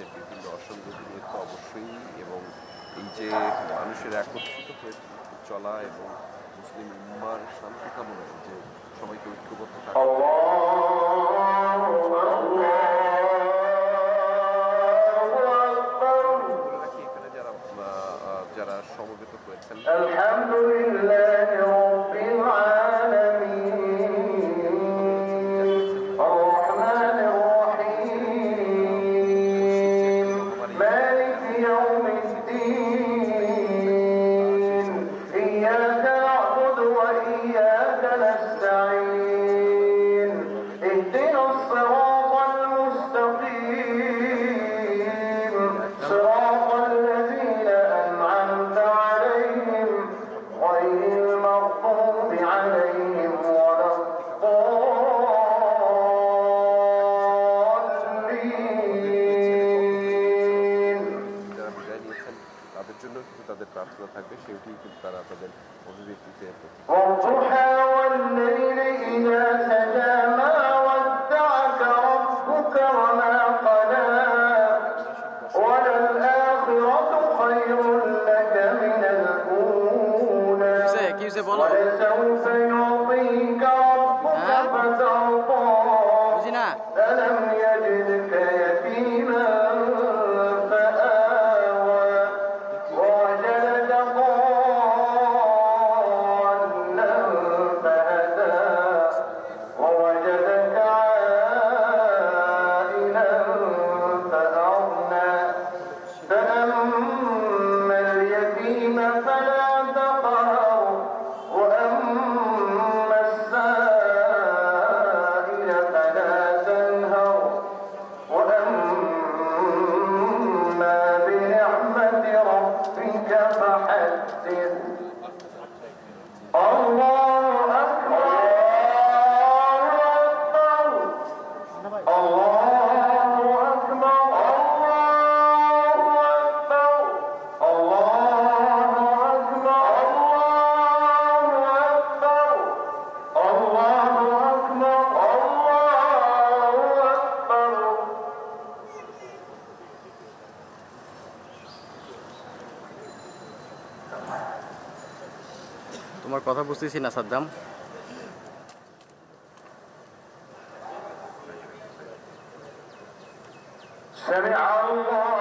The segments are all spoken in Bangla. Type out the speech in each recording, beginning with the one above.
সমাজের বিভিন্ন অসঙ্গতি নিয়ে তো অবশ্যই এবং এই যে মানুষের একত্রিত হয়ে চলা এবং মুসলিম উম্মার শান্তি কামনায় যে সবাইকে ঐক্যবদ্ধ থাকা যারা সমবেত হয়েছেন আলহামদুলিল্লাহ বুঝতেছি না সাদ্দাম سمع الله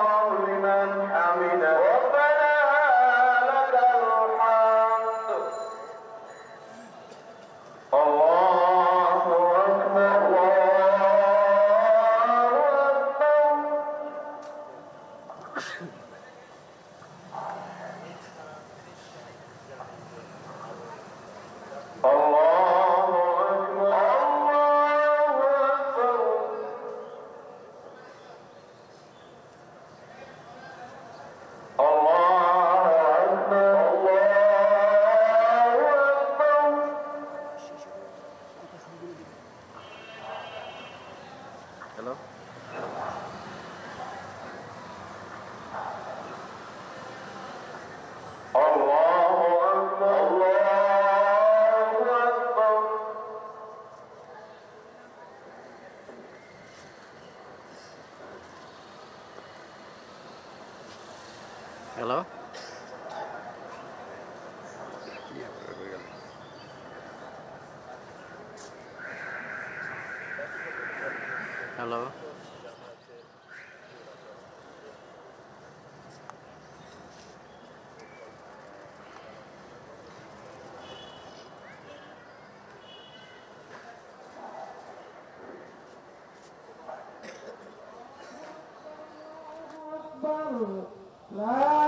لا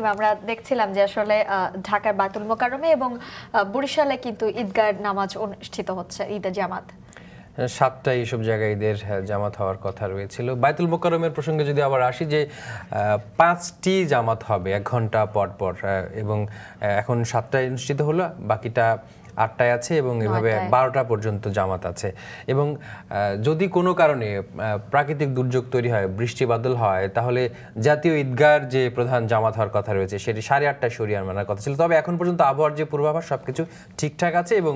তামিম আমরা দেখছিলাম যে আসলে ঢাকার বাতুল মোকারমে এবং বরিশালে কিন্তু ঈদগার নামাজ অনুষ্ঠিত হচ্ছে ঈদের জামাত হ্যাঁ, সাতটা এইসব জায়গায় ঈদের হ্যাঁ, জামাত হওয়ার কথা রয়েছিল বাইতুল মোকারমের প্রসঙ্গে যদি আবার আসি যে পাঁচটি জামাত হবে এক ঘন্টা পর পর হ্যাঁ, এবং এখন সাতটায় অনুষ্ঠিত হলো বাকিটা আটটায় আছে এবং এভাবে বারোটা পর্যন্ত জামাত আছে এবং যদি কোনো কারণে প্রাকৃতিক দুর্যোগ তৈরি হয় বৃষ্টি বাদল হয় তাহলে জাতীয় ঈদগার যে প্রধান জামাত হওয়ার কথা রয়েছে সেটি সাড়ে আটটায় সরিয়ে আনার কথা ছিল তবে এখন পর্যন্ত আবহাওয়ার যে পূর্বাভাস সব কিছু ঠিকঠাক আছে এবং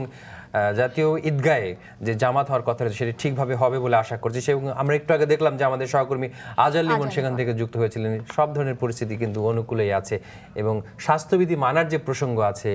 জাতীয় ঈদগায়ে যে জামাত হওয়ার কথা সেটি ঠিকভাবে হবে বলে আশা করছি সে আমরা একটু আগে দেখলাম যে আমাদের সহকর্মী আজাল লিমন সেখান থেকে যুক্ত হয়েছিলেন সব ধরনের পরিস্থিতি কিন্তু অনুকূলেই আছে এবং স্বাস্থ্যবিধি মানার যে প্রসঙ্গ আছে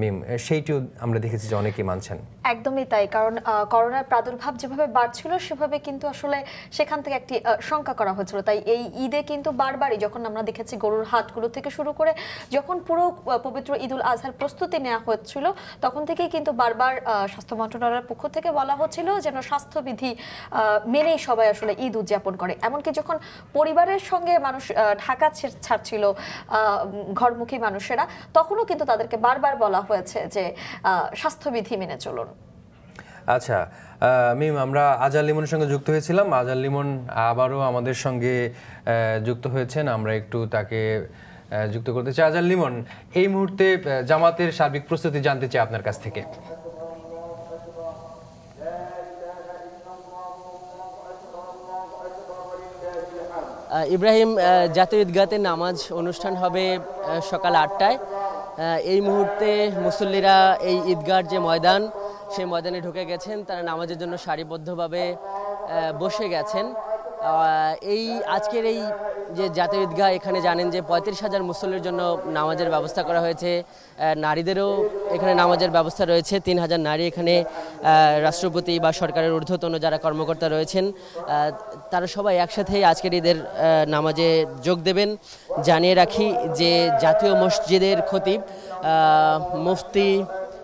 মিম সেইটিও আমরা দেখেছি যে অনেকেই মানছেন একদমই তাই কারণ করোনার প্রাদুর্ভাব যেভাবে বাড়ছিল সেভাবে কিন্তু আসলে সেখান থেকে একটি শঙ্কা করা হয়েছিল তাই এই ঈদে কিন্তু বারবারই যখন আমরা দেখেছি গরুর হাতগুলো থেকে শুরু করে যখন পুরো পবিত্র ঈদুল আজহার প্রস্তুতি নেওয়া হচ্ছিল তখন থেকেই কিন্তু বারবার স্বাস্থ্য মন্ত্রণালয়ের পক্ষ থেকে বলা হচ্ছিল যেন স্বাস্থ্যবিধি মেনেই সবাই আসলে ঈদ উদযাপন করে এমনকি যখন পরিবারের সঙ্গে মানুষ ঢাকা ছাড়ছিল ঘরমুখী মানুষেরা তখনও কিন্তু তাদেরকে বারবার বলা হয়েছে যে স্বাস্থ্যবিধি মেনে চলুন আচ্ছা মিম আমরা আজাল লিমনের সঙ্গে যুক্ত হয়েছিলাম আজাল লিমন আবারও আমাদের সঙ্গে যুক্ত হয়েছেন আমরা একটু তাকে যুক্ত করতে চাই আজাল লিমন এই মুহূর্তে জামাতের সার্বিক প্রস্তুতি জানতে চাই আপনার কাছ থেকে ইব্রাহিম জাতীয় ঈদগাতে নামাজ অনুষ্ঠান হবে সকাল আটটায় এই মুহূর্তে মুসল্লিরা এই ঈদগার যে ময়দান সেই ময়দানে ঢুকে গেছেন তারা নামাজের জন্য সারিবদ্ধভাবে বসে গেছেন এই আজকের এই যে জাতীয় ঈদগাহ এখানে জানেন যে পঁয়ত্রিশ হাজার মুসল্লির জন্য নামাজের ব্যবস্থা করা হয়েছে নারীদেরও এখানে নামাজের ব্যবস্থা রয়েছে তিন হাজার নারী এখানে রাষ্ট্রপতি বা সরকারের ঊর্ধ্বতন যারা কর্মকর্তা রয়েছেন তারা সবাই একসাথেই আজকের ঈদের নামাজে যোগ দেবেন জানিয়ে রাখি যে জাতীয় মসজিদের খতিব মুফতি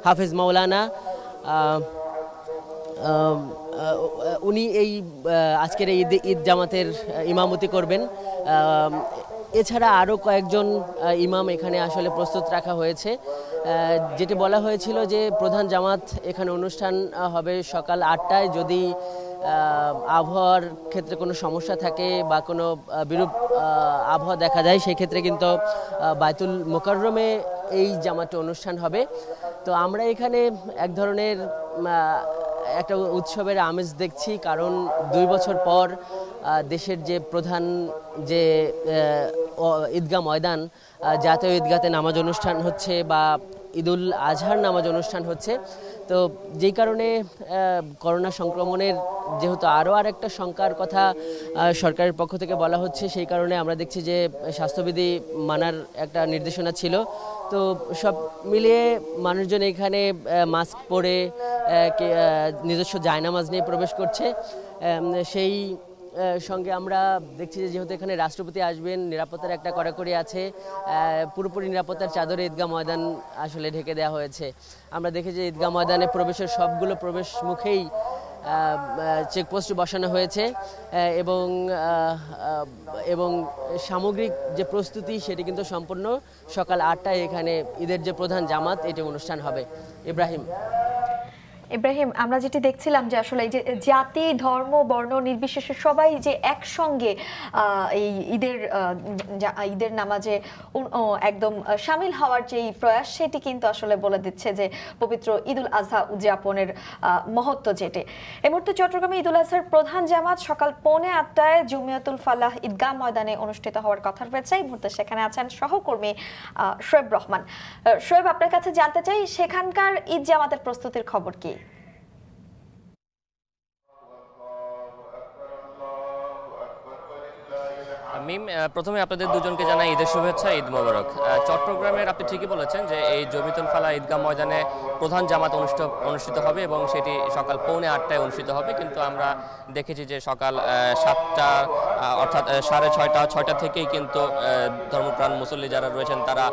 হাফিজ মৌলানা উনি এই আজকের ঈদ ঈদ জামাতের ইমামতি করবেন এছাড়া আরও কয়েকজন ইমাম এখানে আসলে প্রস্তুত রাখা হয়েছে যেটি বলা হয়েছিল যে প্রধান জামাত এখানে অনুষ্ঠান হবে সকাল আটটায় যদি আবহাওয়ার ক্ষেত্রে কোনো সমস্যা থাকে বা কোনো বিরূপ আবহাওয়া দেখা যায় সেক্ষেত্রে কিন্তু বায়তুল মোকাররমে এই জামাতটি অনুষ্ঠান হবে তো আমরা এখানে এক ধরনের একটা উৎসবের আমেজ দেখছি কারণ দুই বছর পর দেশের যে প্রধান যে ঈদগাহ ময়দান জাতীয় ঈদগাতে নামাজ অনুষ্ঠান হচ্ছে বা ঈদুল আজহার নামাজ অনুষ্ঠান হচ্ছে তো যেই কারণে করোনা সংক্রমণের যেহেতু আরও আর একটা শঙ্কার কথা সরকারের পক্ষ থেকে বলা হচ্ছে সেই কারণে আমরা দেখছি যে স্বাস্থ্যবিধি মানার একটা নির্দেশনা ছিল তো সব মিলিয়ে মানুষজন এখানে মাস্ক পরে নিজস্ব জায়নামাজ নিয়ে প্রবেশ করছে সেই সঙ্গে আমরা দেখছি যে যেহেতু এখানে রাষ্ট্রপতি আসবেন নিরাপত্তার একটা কড়াকড়ি আছে পুরোপুরি নিরাপত্তার চাদরে ঈদগাহ ময়দান আসলে ঢেকে দেওয়া হয়েছে আমরা দেখি যে ঈদগাহ ময়দানে প্রবেশের সবগুলো প্রবেশ মুখেই চেকপোস্ট বসানো হয়েছে এবং এবং সামগ্রিক যে প্রস্তুতি সেটি কিন্তু সম্পূর্ণ সকাল আটটায় এখানে ঈদের যে প্রধান জামাত এটি অনুষ্ঠান হবে ইব্রাহিম ইব্রাহিম আমরা যেটি দেখছিলাম যে আসলে এই যে জাতি ধর্ম বর্ণ নির্বিশেষে সবাই যে একসঙ্গে এই ঈদের ঈদের নামাজে একদম সামিল হওয়ার যে প্রয়াস সেটি কিন্তু আসলে বলে দিচ্ছে যে পবিত্র ঈদুল আজহা উদযাপনের মহত্ব যেটি এ মুহূর্তে চট্টগ্রামে ঈদুল আজহার প্রধান জামাত সকাল পৌনে আটটায় জুমিয়াতুল ফালাহ ঈদগাহ ময়দানে অনুষ্ঠিত হওয়ার কথা রয়েছে এই মুহূর্তে সেখানে আছেন সহকর্মী শোয়েব রহমান শোয়েব আপনার কাছে জানতে চাই সেখানকার ঈদ জামাতের প্রস্তুতির খবর কি মিম প্রথমে আপনাদের দুজনকে জানাই ঈদের শুভেচ্ছা ঈদ মোবারক চট্টগ্রামের আপনি ঠিকই বলেছেন যে এই জমিতুল ফালা ঈদগাহ ময়দানে প্রধান জামাত অনুষ্ঠিত অনুষ্ঠিত হবে এবং সেটি সকাল পৌনে আটটায় অনুষ্ঠিত হবে কিন্তু আমরা দেখেছি যে সকাল সাতটা অর্থাৎ সাড়ে ছয়টা ছয়টা থেকেই কিন্তু ধর্মপ্রাণ মুসল্লি যারা রয়েছেন তারা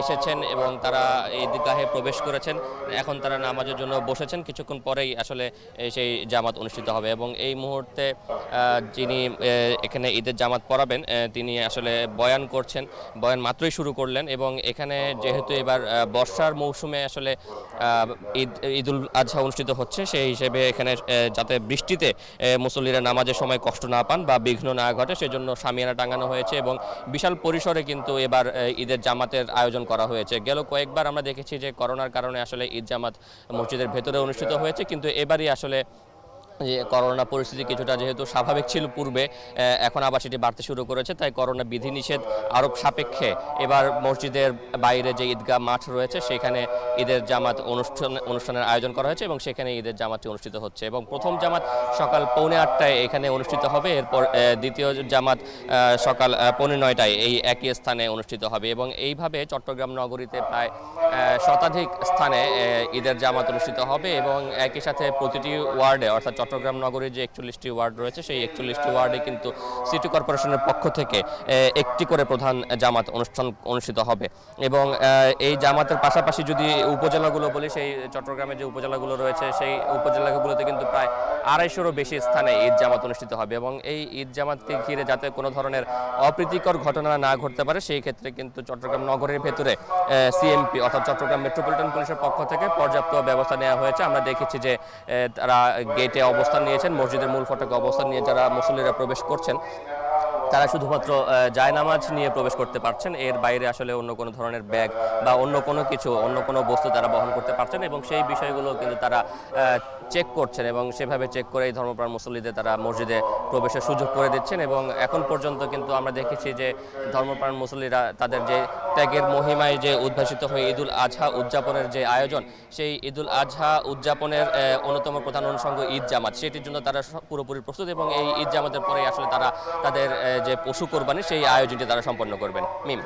এসেছেন এবং তারা ঈদগাহে প্রবেশ করেছেন এখন তারা নামাজের জন্য বসেছেন কিছুক্ষণ পরেই আসলে সেই জামাত অনুষ্ঠিত হবে এবং এই মুহূর্তে যিনি এখানে ঈদের জামাত পড়াবেন করবেন তিনি আসলে বয়ান করছেন বয়ান মাত্রই শুরু করলেন এবং এখানে যেহেতু এবার বর্ষার মৌসুমে আসলে ঈদ ঈদুল আজহা অনুষ্ঠিত হচ্ছে সেই হিসেবে এখানে যাতে বৃষ্টিতে মুসল্লিরা নামাজের সময় কষ্ট না পান বা বিঘ্ন না ঘটে সেজন্য সামিয়ানা টাঙানো হয়েছে এবং বিশাল পরিসরে কিন্তু এবার ঈদের জামাতের আয়োজন করা হয়েছে গেল কয়েকবার আমরা দেখেছি যে করোনার কারণে আসলে ঈদ জামাত মসজিদের ভেতরে অনুষ্ঠিত হয়েছে কিন্তু এবারই আসলে যে করোনা পরিস্থিতি কিছুটা যেহেতু স্বাভাবিক ছিল পূর্বে এখন আবার সেটি বাড়তে শুরু করেছে তাই করোনা বিধিনিষেধ আরোপ সাপেক্ষে এবার মসজিদের বাইরে যে ঈদগাহ মাঠ রয়েছে সেখানে ঈদের জামাত অনুষ্ঠান অনুষ্ঠানের আয়োজন করা হয়েছে এবং সেখানে ঈদের জামাতটি অনুষ্ঠিত হচ্ছে এবং প্রথম জামাত সকাল পৌনে আটটায় এখানে অনুষ্ঠিত হবে এরপর দ্বিতীয় জামাত সকাল পৌনে নয়টায় এই একই স্থানে অনুষ্ঠিত হবে এবং এইভাবে চট্টগ্রাম নগরীতে প্রায় শতাধিক স্থানে ঈদের জামাত অনুষ্ঠিত হবে এবং একই সাথে প্রতিটি ওয়ার্ডে অর্থাৎ চট্টগ্রাম নগরে যে একচল্লিশটি ওয়ার্ড রয়েছে সেই একচল্লিশটি ওয়ার্ডে কিন্তু সিটি কর্পোরেশনের পক্ষ থেকে একটি করে প্রধান জামাত অনুষ্ঠান অনুষ্ঠিত হবে এবং এই জামাতের পাশাপাশি যদি উপজেলাগুলো বলি সেই চট্টগ্রামে যে উপজেলাগুলো রয়েছে সেই উপজেলাগুলোতে কিন্তু প্রায় আড়াইশোরও বেশি স্থানে ঈদ জামাত অনুষ্ঠিত হবে এবং এই ঈদ জামাতকে ঘিরে যাতে কোনো ধরনের অপ্রীতিকর ঘটনা না ঘটতে পারে সেই ক্ষেত্রে কিন্তু চট্টগ্রাম নগরের ভেতরে সিএমপি অর্থাৎ চট্টগ্রাম মেট্রোপলিটন পুলিশের পক্ষ থেকে পর্যাপ্ত ব্যবস্থা নেওয়া হয়েছে আমরা দেখেছি যে তারা গেটে অবস্থান নিয়েছেন মসজিদের মূল ফটকে অবস্থান নিয়ে যারা মুসল্লিরা প্রবেশ করছেন তারা শুধুমাত্র জায়নামাজ নিয়ে প্রবেশ করতে পারছেন এর বাইরে আসলে অন্য কোনো ধরনের ব্যাগ বা অন্য কোনো কিছু অন্য কোনো বস্তু তারা বহন করতে পারছেন এবং সেই বিষয়গুলো কিন্তু তারা চেক করছেন এবং সেভাবে চেক করে এই ধর্মপ্রাণ মুসল্লিদের তারা মসজিদে প্রবেশের সুযোগ করে দিচ্ছেন এবং এখন পর্যন্ত কিন্তু আমরা দেখেছি যে ধর্মপ্রাণ মুসল্লিরা তাদের যে ত্যাগের মহিমায় যে উদ্ভাসিত হয়ে ঈদুল আজহা উদযাপনের যে আয়োজন সেই ঈদুল আজহা উদযাপনের অন্যতম প্রধান অনুষঙ্গ ঈদ জামাত সেটির জন্য তারা পুরোপুরি প্রস্তুত এবং এই ঈদ জামাতের পরে আসলে তারা তাদের যে পশু কোরবানি সেই আয়োজনটি তারা সম্পন্ন করবেন মিম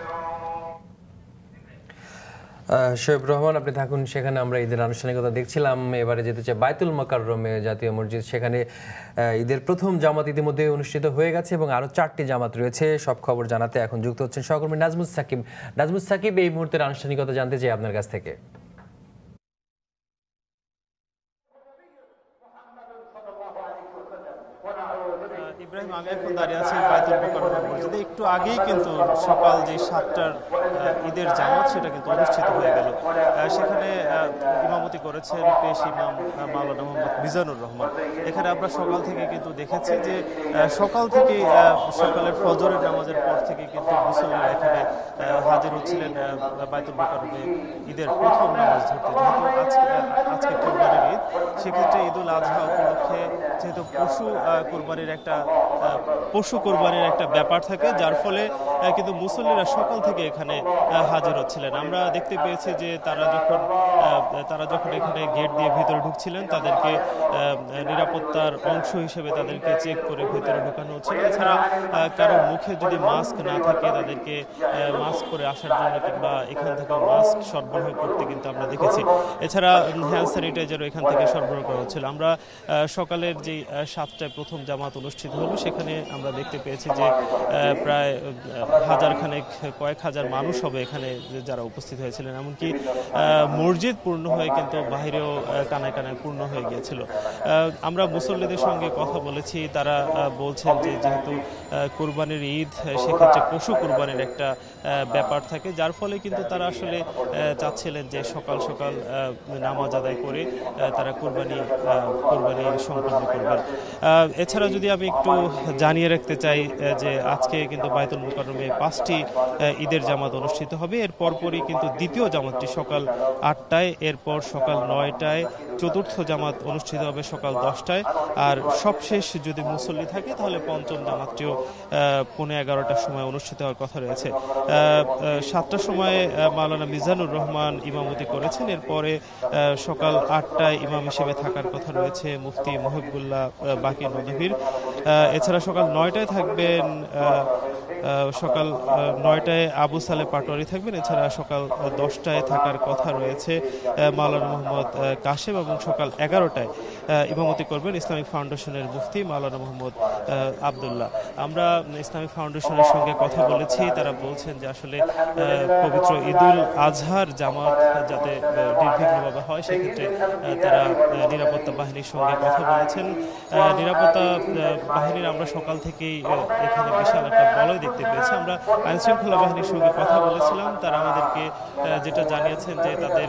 শৈব রহমান আপনি থাকুন সেখানে আমরা ঈদের আনুষ্ঠানিকতা দেখছিলাম এবারে যেতে চাই বাইতুল মকাররমে জাতীয় মসজিদ সেখানে ঈদের প্রথম জামাত ইতিমধ্যে অনুষ্ঠিত হয়ে গেছে এবং আরও চারটি জামাত রয়েছে সব খবর জানাতে এখন যুক্ত হচ্ছেন সহকর্মী নাজমুল সাকিব নাজমুল সাকিব এই মুহূর্তের আনুষ্ঠানিকতা জানতে চাই আপনার কাছ থেকে ইব্রাহিম আমি এখন দাঁড়িয়ে আছি বায়তুল মোকাররমা মসজিদে একটু আগেই কিন্তু সকাল যে সাতটার ঈদের জামাত সেটা কিন্তু অনুষ্ঠিত হয়ে গেল সেখানে ইমামতি করেছেন পেশ ইমাম মাওলানা মোহাম্মদ মিজানুর রহমান এখানে আমরা সকাল থেকে কিন্তু দেখেছি যে সকাল থেকে সকালের ফজরের নামাজের পর থেকে কিন্তু মুসল্লিরা এখানে হাজির হচ্ছিলেন বাইতুল মোকাররমে ঈদের প্রথম নামাজ ধরতে যেহেতু আজকে আজকে কোরবানির ঈদ সেক্ষেত্রে ঈদুল আজহা উপলক্ষে যেহেতু পশু কোরবানির একটা পশু কোরবানির একটা ব্যাপার থাকে যার ফলে কিন্তু মুসল্লিরা সকাল থেকে এখানে হাজির হচ্ছিলেন আমরা দেখতে পেয়েছি যে তারা যখন তারা যখন এখানে গেট দিয়ে ভিতরে ঢুকছিলেন তাদেরকে নিরাপত্তার অংশ হিসেবে তাদেরকে চেক করে ভিতরে ঢুকানো হচ্ছিল এছাড়া কারো মুখে যদি মাস্ক না থাকে তাদেরকে মাস্ক করে আসার জন্য কিংবা এখান থেকে মাস্ক সরবরাহ করতে কিন্তু আমরা দেখেছি এছাড়া হ্যান্ড স্যানিটাইজারও এখান থেকে সরবরাহ করা হচ্ছিল আমরা সকালের যে সাতটায় প্রথম জামাত অনুষ্ঠিত হল করব সেখানে আমরা দেখতে পেয়েছি যে প্রায় হাজার খানেক কয়েক হাজার মানুষ হবে এখানে যারা উপস্থিত হয়েছিলেন এমনকি মসজিদ পূর্ণ হয়ে কিন্তু বাহিরেও কানায় কানায় পূর্ণ হয়ে গিয়েছিল আমরা মুসল্লিদের সঙ্গে কথা বলেছি তারা বলছেন যে যেহেতু কোরবানির ঈদ সেক্ষেত্রে পশু কোরবানির একটা ব্যাপার থাকে যার ফলে কিন্তু তারা আসলে চাচ্ছিলেন যে সকাল সকাল নামাজ আদায় করে তারা কোরবানি কোরবানি সম্পন্ন করবেন এছাড়া যদি আমি একটু জানিয়ে রাখতে চাই যে আজকে কিন্তু বায়তুল মুকরমে পাঁচটি ঈদের জামাত অনুষ্ঠিত হবে এর পরপরই কিন্তু দ্বিতীয় জামাতটি সকাল আটটায় এরপর সকাল নয়টায় চতুর্থ জামাত অনুষ্ঠিত হবে সকাল দশটায় আর সবশেষ যদি মুসল্লি থাকে তাহলে পঞ্চম জামাতটিও পৌনে এগারোটার সময় অনুষ্ঠিত হওয়ার কথা রয়েছে সাতটার সময় মাওলানা মিজানুর রহমান ইমামতি করেছেন এরপরে সকাল আটটায় ইমাম হিসেবে থাকার কথা রয়েছে মুফতি মহিবুল্লাহ বাকি নদভীর এছাড়া সকাল নয়টায় থাকবেন সকাল নয়টায় আবু সালে পাটোয়ারি থাকবেন এছাড়া সকাল দশটায় থাকার কথা রয়েছে মাওলানা মোহাম্মদ কাশেম এবং সকাল এগারোটায় ইমামতি করবেন ইসলামিক ফাউন্ডেশনের মুফতি মাওলানা মোহাম্মদ আবদুল্লাহ আমরা ইসলামিক ফাউন্ডেশনের সঙ্গে কথা বলেছি তারা বলছেন যে আসলে পবিত্র ঈদুল আজহার জামাত যাতে নির্বিঘ্নভাবে হয় সেক্ষেত্রে তারা নিরাপত্তা বাহিনীর সঙ্গে কথা বলেছেন নিরাপত্তা বাহিনীর আমরা সকাল থেকেই এখানে বিশাল একটা বলয় দেখি দেখতে পেয়েছে আমরা আইনশৃঙ্খলা বাহিনীর সঙ্গে কথা বলেছিলাম তারা আমাদেরকে যেটা জানিয়েছেন যে তাদের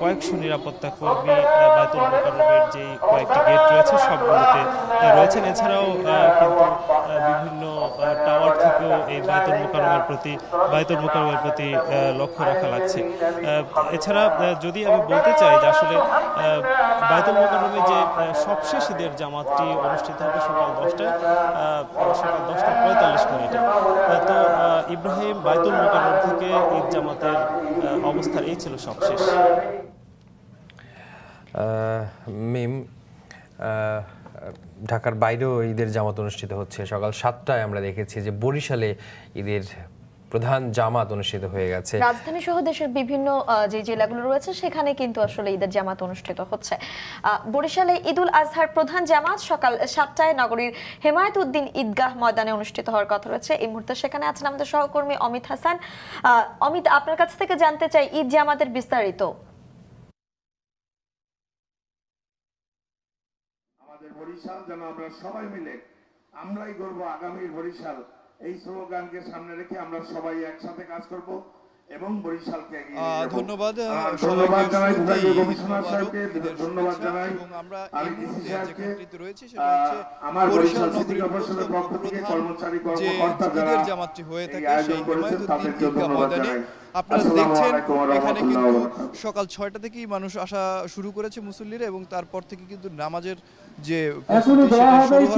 কয়েকশো নিরাপত্তা কর্মী বায়তুল মোকারমের যে কয়েকটি গেট রয়েছে সবগুলোতে রয়েছেন এছাড়াও কিন্তু বিভিন্ন টাওয়ার থেকেও এই বায়তুল মোকারমের প্রতি বায়তুল মোকারমের প্রতি লক্ষ্য রাখা লাগছে এছাড়া যদি আমি বলতে চাই যে আসলে বায়তুল মোকারমে যে সবশেষ ঈদের জামাতটি অনুষ্ঠিত হবে সকাল দশটায় সকাল দশটা পঁয়তাল্লিশ মিনিটে ইব্রাহিম বাইতুল মোকারম থেকে ঈদ জামাতের অবস্থার এই ছিল সবশেষ মিম ঢাকার বাইরেও ঈদের জামাত অনুষ্ঠিত হচ্ছে সকাল সাতটায় আমরা দেখেছি যে বরিশালে ঈদের প্রধান জামাত অনুষ্ঠিত হয়ে গেছে রাজধানী সহ দেশের বিভিন্ন যে জেলাগুলো রয়েছে সেখানে কিন্তু আসলে ঈদের জামাত অনুষ্ঠিত হচ্ছে বরিশালে ঈদুল আজহার প্রধান জামাত সকাল সাতটায় নগরীর হেমায়ত উদ্দিন ঈদগাহ ময়দানে অনুষ্ঠিত হওয়ার কথা রয়েছে এই মুহূর্তে সেখানে আছেন আমাদের সহকর্মী অমিত হাসান অমিত আপনার কাছ থেকে জানতে চাই ঈদ জামাতের বিস্তারিত আমাদের বরিশাল যেন আমরা সবাই মিলে আমরাই করবো আগামীর বরিশাল এই স্লোগানকে সামনে রেখে আমরা সবাই একসাথে কাজ করব এবং বরিশালকে এগিয়ে নিয়ে যাব ধন্যবাদ ধন্যবাদ জানাই বিভাগীয় কমিশনার সাহেবকে ধন্যবাদ জানাই আমরা আমি ডিসি সাহেবকে আমার বরিশাল নগরী কর্পোরেশনের পক্ষ থেকে কর্মচারী কর্মকর্তা যারা জামাতটি হয়ে থাকে সেই হিমায়ত তাদেরকেও ধন্যবাদ জানাই আপনারা দেখছেন এখানে কিন্তু সকাল ছয়টা থেকেই মানুষ আসা শুরু করেছে মুসল্লিরা এবং তারপর থেকে কিন্তু নামাজের যে নামাজ শেষ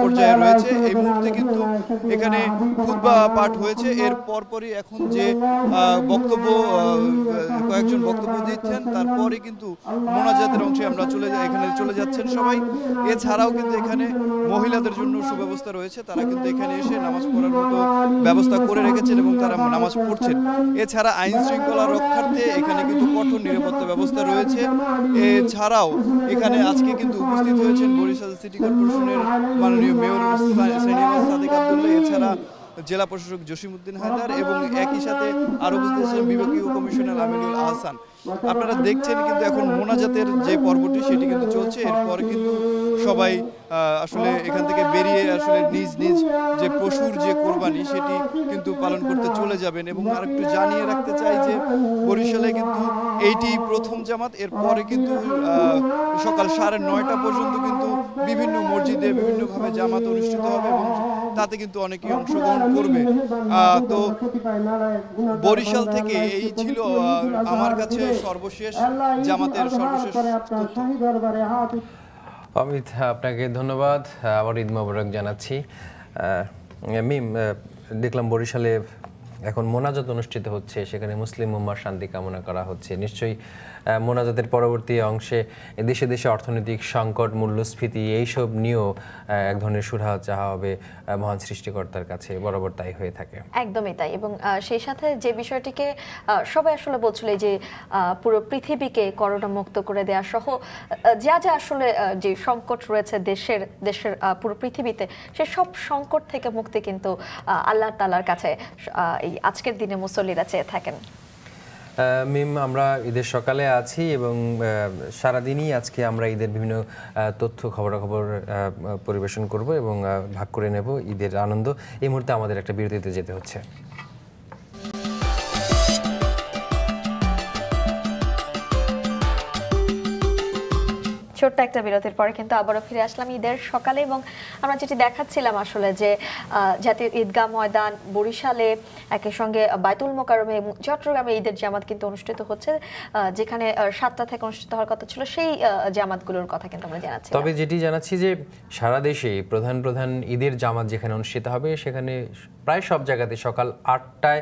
পর্যায়ে রয়েছে এই মুহূর্তে কিন্তু এখানে খুতবা পাঠ হয়েছে এর পরপরই এখন যে বক্তব্য কয়েকজন বক্তব্য দিচ্ছেন তারপরে কিন্তু মোনাজাতের অংশে আমরা চলে যাই এখানে চলে যাচ্ছেন সবাই এছাড়াও কিন্তু এখানে মহিলাদের জন্য সুব্যবস্থা রয়েছে তারা কিন্তু এখানে এসে নামাজ পড়ার মতো ব্যবস্থা করে রেখেছেন এবং তারা নামাজ পড়ছেন এছাড়া আইন শৃঙ্খলা রক্ষার্থে এখানে কিন্তু কঠোর নিরাপত্তা ব্যবস্থা রয়েছে এছাড়াও এখানে আজকে কিন্তু উপস্থিত হয়েছেন বরিশাল সিটি কর্পোরেশনের মাননীয় মেয়র সাইনিয়া সাদেক আবদুল্লাহ এছাড়া জেলা প্রশাসক জসিমউদ্দিন হায়দার এবং একই সাথে আরও উপস্থিত ছিলেন বিভাগীয় কমিশনার আমিনুল আহসান আপনারা দেখছেন কিন্তু এখন মোনাজাতের যে পর্বটি সেটি কিন্তু চলছে এরপর কিন্তু সবাই আসলে এখান থেকে বেরিয়ে আসলে নিজ নিজ যে পশুর যে কোরবানি সেটি কিন্তু পালন করতে চলে যাবেন এবং আর একটু জানিয়ে রাখতে চাই যে বরিশালে কিন্তু এইটি প্রথম জামাত এরপরে কিন্তু সকাল সাড়ে নয়টা পর্যন্ত কিন্তু বিভিন্ন মসজিদে বিভিন্নভাবে জামাত অনুষ্ঠিত হবে এবং তাতে কিন্তু অনেকেই অংশগ্রহণ করবে তো বরিশাল থেকে এই ছিল আমার কাছে অমিত আপনাকে ধন্যবাদ আবার ঈদ মোবারক জানাচ্ছি মিম দেখলাম বরিশালে এখন মোনাজাত অনুষ্ঠিত হচ্ছে সেখানে মুসলিম উম্মার শান্তি কামনা করা হচ্ছে নিশ্চয়ই মোনাজাতের পরবর্তী অংশে দেশে দেশে অর্থনৈতিক সংকট মূল্যস্ফীতি এইসব নিয়েও এক ধরনের সুরাহ চাহা হবে মহান সৃষ্টিকর্তার কাছে বরাবর তাই হয়ে থাকে একদমই তাই এবং সেই সাথে যে বিষয়টিকে সবাই আসলে বলছিল যে পুরো পৃথিবীকে করোনা মুক্ত করে দেওয়া সহ যা যা আসলে যে সংকট রয়েছে দেশের দেশের পুরো পৃথিবীতে সে সব সংকট থেকে মুক্তি কিন্তু আল্লাহ তালার কাছে এই আজকের দিনে মুসল্লিরা চেয়ে থাকেন মিম আমরা ঈদের সকালে আছি এবং সারাদিনই আজকে আমরা ঈদের বিভিন্ন তথ্য খবরাখবর পরিবেশন করব এবং ভাগ করে নেব ঈদের আনন্দ এই মুহূর্তে আমাদের একটা বিরতিতে যেতে হচ্ছে ছোট্ট একটা বিরতির পরে কিন্তু আবারও ফিরে আসলাম ঈদের সকালে এবং আমরা যেটি দেখাচ্ছিলাম আসলে যে জাতীয় ঈদগাহ ময়দান বরিশালে একই সঙ্গে বায়তুল মোকারমে চট্টগ্রামে ঈদের জামাত কিন্তু অনুষ্ঠিত হচ্ছে যেখানে সাতটা থেকে অনুষ্ঠিত হওয়ার কথা ছিল সেই জামাতগুলোর কথা কিন্তু আমরা জানাচ্ছি তবে যেটি জানাচ্ছি যে সারা দেশে প্রধান প্রধান ঈদের জামাত যেখানে অনুষ্ঠিত হবে সেখানে প্রায় সব জায়গাতে সকাল আটটায়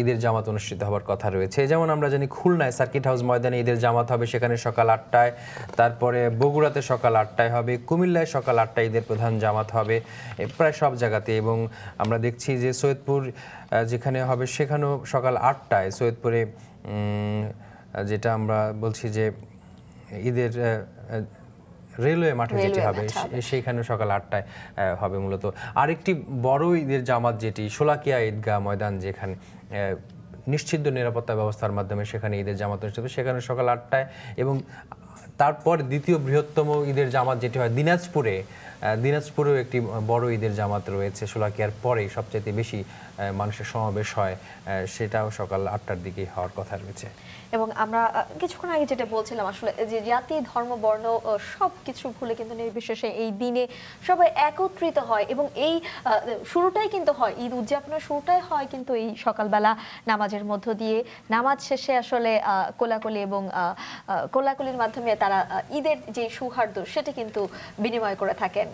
ঈদের জামাত অনুষ্ঠিত হওয়ার কথা রয়েছে যেমন আমরা জানি খুলনায় সার্কিট হাউস ময়দানে ঈদের জামাত হবে সেখানে সকাল আটটায় তারপরে বগুড়াতে সকাল আটটায় হবে কুমিল্লায় সকাল আটটায় ঈদের প্রধান জামাত হবে প্রায় সব জায়গাতে এবং আমরা দেখছি যে সৈয়দপুর যেখানে হবে সেখানেও সকাল আটটায় সৈয়দপুরে যেটা আমরা বলছি যে ঈদের রেলওয়ে মাঠে যেটি হবে সেইখানে সকাল আটটায় হবে মূলত আরেকটি বড় ঈদের জামাত যেটি শোলাকিয়া ঈদগাহ ময়দান যেখানে নিশ্চিত নিরাপত্তা ব্যবস্থার মাধ্যমে সেখানে ঈদের জামাত অনুষ্ঠিত সেখানে সকাল আটটায় এবং তারপর দ্বিতীয় বৃহত্তম ঈদের জামাত যেটি হয় দিনাজপুরে দিনাজপুরেও একটি বড় ঈদের জামাত রয়েছে শোলাকিয়ার পরে সবচেয়ে বেশি মানুষের সমাবেশ হয় সেটাও সকাল আটটার দিকে হওয়ার কথা রয়েছে এবং আমরা কিছুক্ষণ আগে যেটা বলছিলাম আসলে যে জাতি ধর্ম বর্ণ সব কিছু ভুলে কিন্তু নির্বিশেষে এই দিনে সবাই একত্রিত হয় এবং এই শুরুটাই কিন্তু হয় ঈদ উদযাপনের শুরুটাই হয় কিন্তু এই সকালবেলা নামাজের মধ্য দিয়ে নামাজ শেষে আসলে কোলাকুলি এবং কোলাকুলির মাধ্যমে তারা ঈদের যে সৌহার্দ্য সেটা কিন্তু বিনিময় করে থাকেন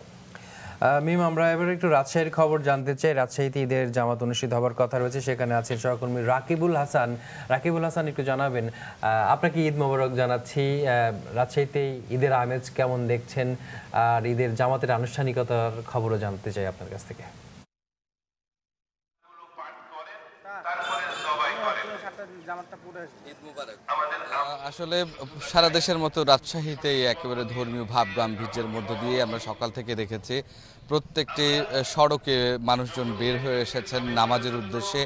মিম আমরা এবার একটু রাজশাহীর খবর জানতে চাই রাজশাহীতে ঈদের জামাত অনুষ্ঠিত হবার কথা রয়েছে সেখানে আছেন সহকর্মী রাকিবুল হাসান রাকিবুল হাসান একটু জানাবেন আপনাকে ঈদ মোবারক জানাচ্ছি রাজশাহীতে ঈদের আমেজ কেমন দেখছেন আর ঈদের জামাতের আনুষ্ঠানিকতার খবরও জানতে চাই আপনার কাছ থেকে আসলে সারা দেশের মতো রাজশাহীতে একেবারে ধর্মীয় ভাব গাম্ভীর্যের মধ্য দিয়ে আমরা সকাল থেকে দেখেছি প্রত্যেকটি সড়কে মানুষজন বের হয়ে এসেছেন নামাজের উদ্দেশ্যে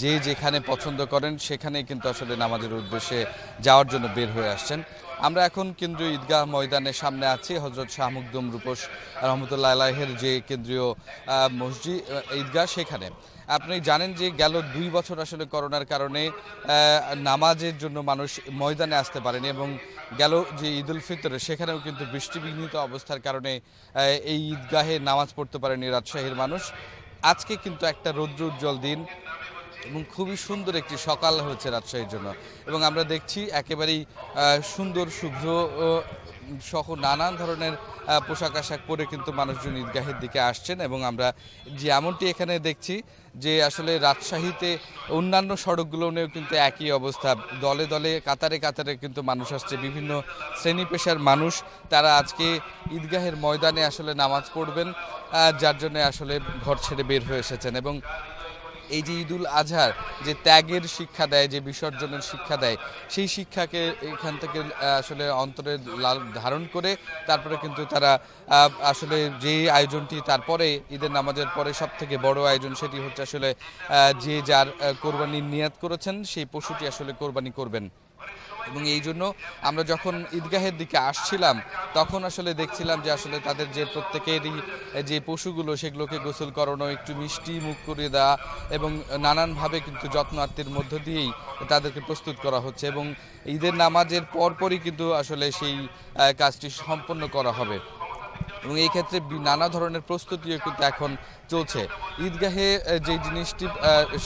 যে যেখানে পছন্দ করেন সেখানেই কিন্তু আসলে নামাজের উদ্দেশ্যে যাওয়ার জন্য বের হয়ে আসছেন আমরা এখন কেন্দ্রীয় ঈদগাহ ময়দানের সামনে আছি হজরত শাহ মুকদুম রূপস রহমতুল্লাহ আলাহের যে কেন্দ্রীয় মসজিদ ঈদগাহ সেখানে আপনি জানেন যে গেল দুই বছর আসলে করোনার কারণে নামাজের জন্য মানুষ ময়দানে আসতে পারেনি এবং গেল যে ঈদ উল ফিতর সেখানেও কিন্তু বৃষ্টিবিঘ্নিত অবস্থার কারণে এই ঈদগাহে নামাজ পড়তে পারেনি রাজশাহীর মানুষ আজকে কিন্তু একটা রৌদ্র উজ্জ্বল দিন এবং খুবই সুন্দর একটি সকাল হচ্ছে রাজশাহীর জন্য এবং আমরা দেখছি একেবারেই সুন্দর শুভ্র সহ নানান ধরনের পোশাক আশাক পরে কিন্তু মানুষজন ঈদগাহের দিকে আসছেন এবং আমরা যেমনটি এখানে দেখছি যে আসলে রাজশাহীতে অন্যান্য সড়কগুলো নিয়েও কিন্তু একই অবস্থা দলে দলে কাতারে কাতারে কিন্তু মানুষ আসছে বিভিন্ন শ্রেণী পেশার মানুষ তারা আজকে ঈদগাহের ময়দানে আসলে নামাজ পড়বেন যার জন্য আসলে ঘর ছেড়ে বের হয়ে এসেছেন এবং এই যে ঈদুল আজহার যে ত্যাগের শিক্ষা দেয় যে বিসর্জনের শিক্ষা দেয় সেই শিক্ষাকে এখান থেকে আসলে অন্তরে লাল ধারণ করে তারপরে কিন্তু তারা আসলে যে আয়োজনটি তারপরে ঈদের নামাজের পরে সব থেকে বড় আয়োজন সেটি হচ্ছে আসলে যে যার কোরবানির নিয়াদ করেছেন সেই পশুটি আসলে কোরবানি করবেন এবং এই জন্য আমরা যখন ঈদগাহের দিকে আসছিলাম তখন আসলে দেখছিলাম যে আসলে তাদের যে প্রত্যেকেরই যে পশুগুলো সেগুলোকে গোসল করানো একটু মিষ্টি মুখ করে দেওয়া এবং নানানভাবে কিন্তু যত্ন আত্মীর মধ্য দিয়েই তাদেরকে প্রস্তুত করা হচ্ছে এবং ঈদের নামাজের পরপরই কিন্তু আসলে সেই কাজটি সম্পন্ন করা হবে এবং এই ক্ষেত্রে নানা ধরনের প্রস্তুতিও কিন্তু এখন চলছে ঈদগাহে যে জিনিসটি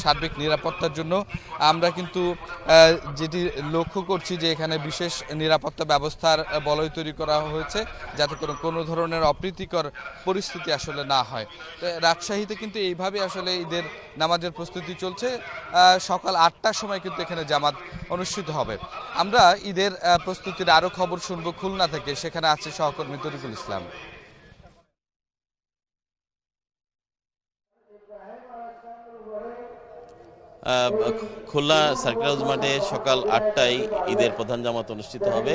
সার্বিক নিরাপত্তার জন্য আমরা কিন্তু যেটি লক্ষ্য করছি যে এখানে বিশেষ নিরাপত্তা ব্যবস্থার বলয় তৈরি করা হয়েছে যাতে কোনো কোনো ধরনের অপ্রীতিকর পরিস্থিতি আসলে না হয় রাজশাহীতে কিন্তু এইভাবে আসলে ঈদের নামাজের প্রস্তুতি চলছে সকাল আটটার সময় কিন্তু এখানে জামাত অনুষ্ঠিত হবে আমরা ঈদের প্রস্তুতির আরও খবর শুনবো খুলনা থেকে সেখানে আছে সহকর্মী তরিকুল ইসলাম খুলনা সার্কিট হাউস মাঠে সকাল আটটায় ঈদের প্রধান জামাত অনুষ্ঠিত হবে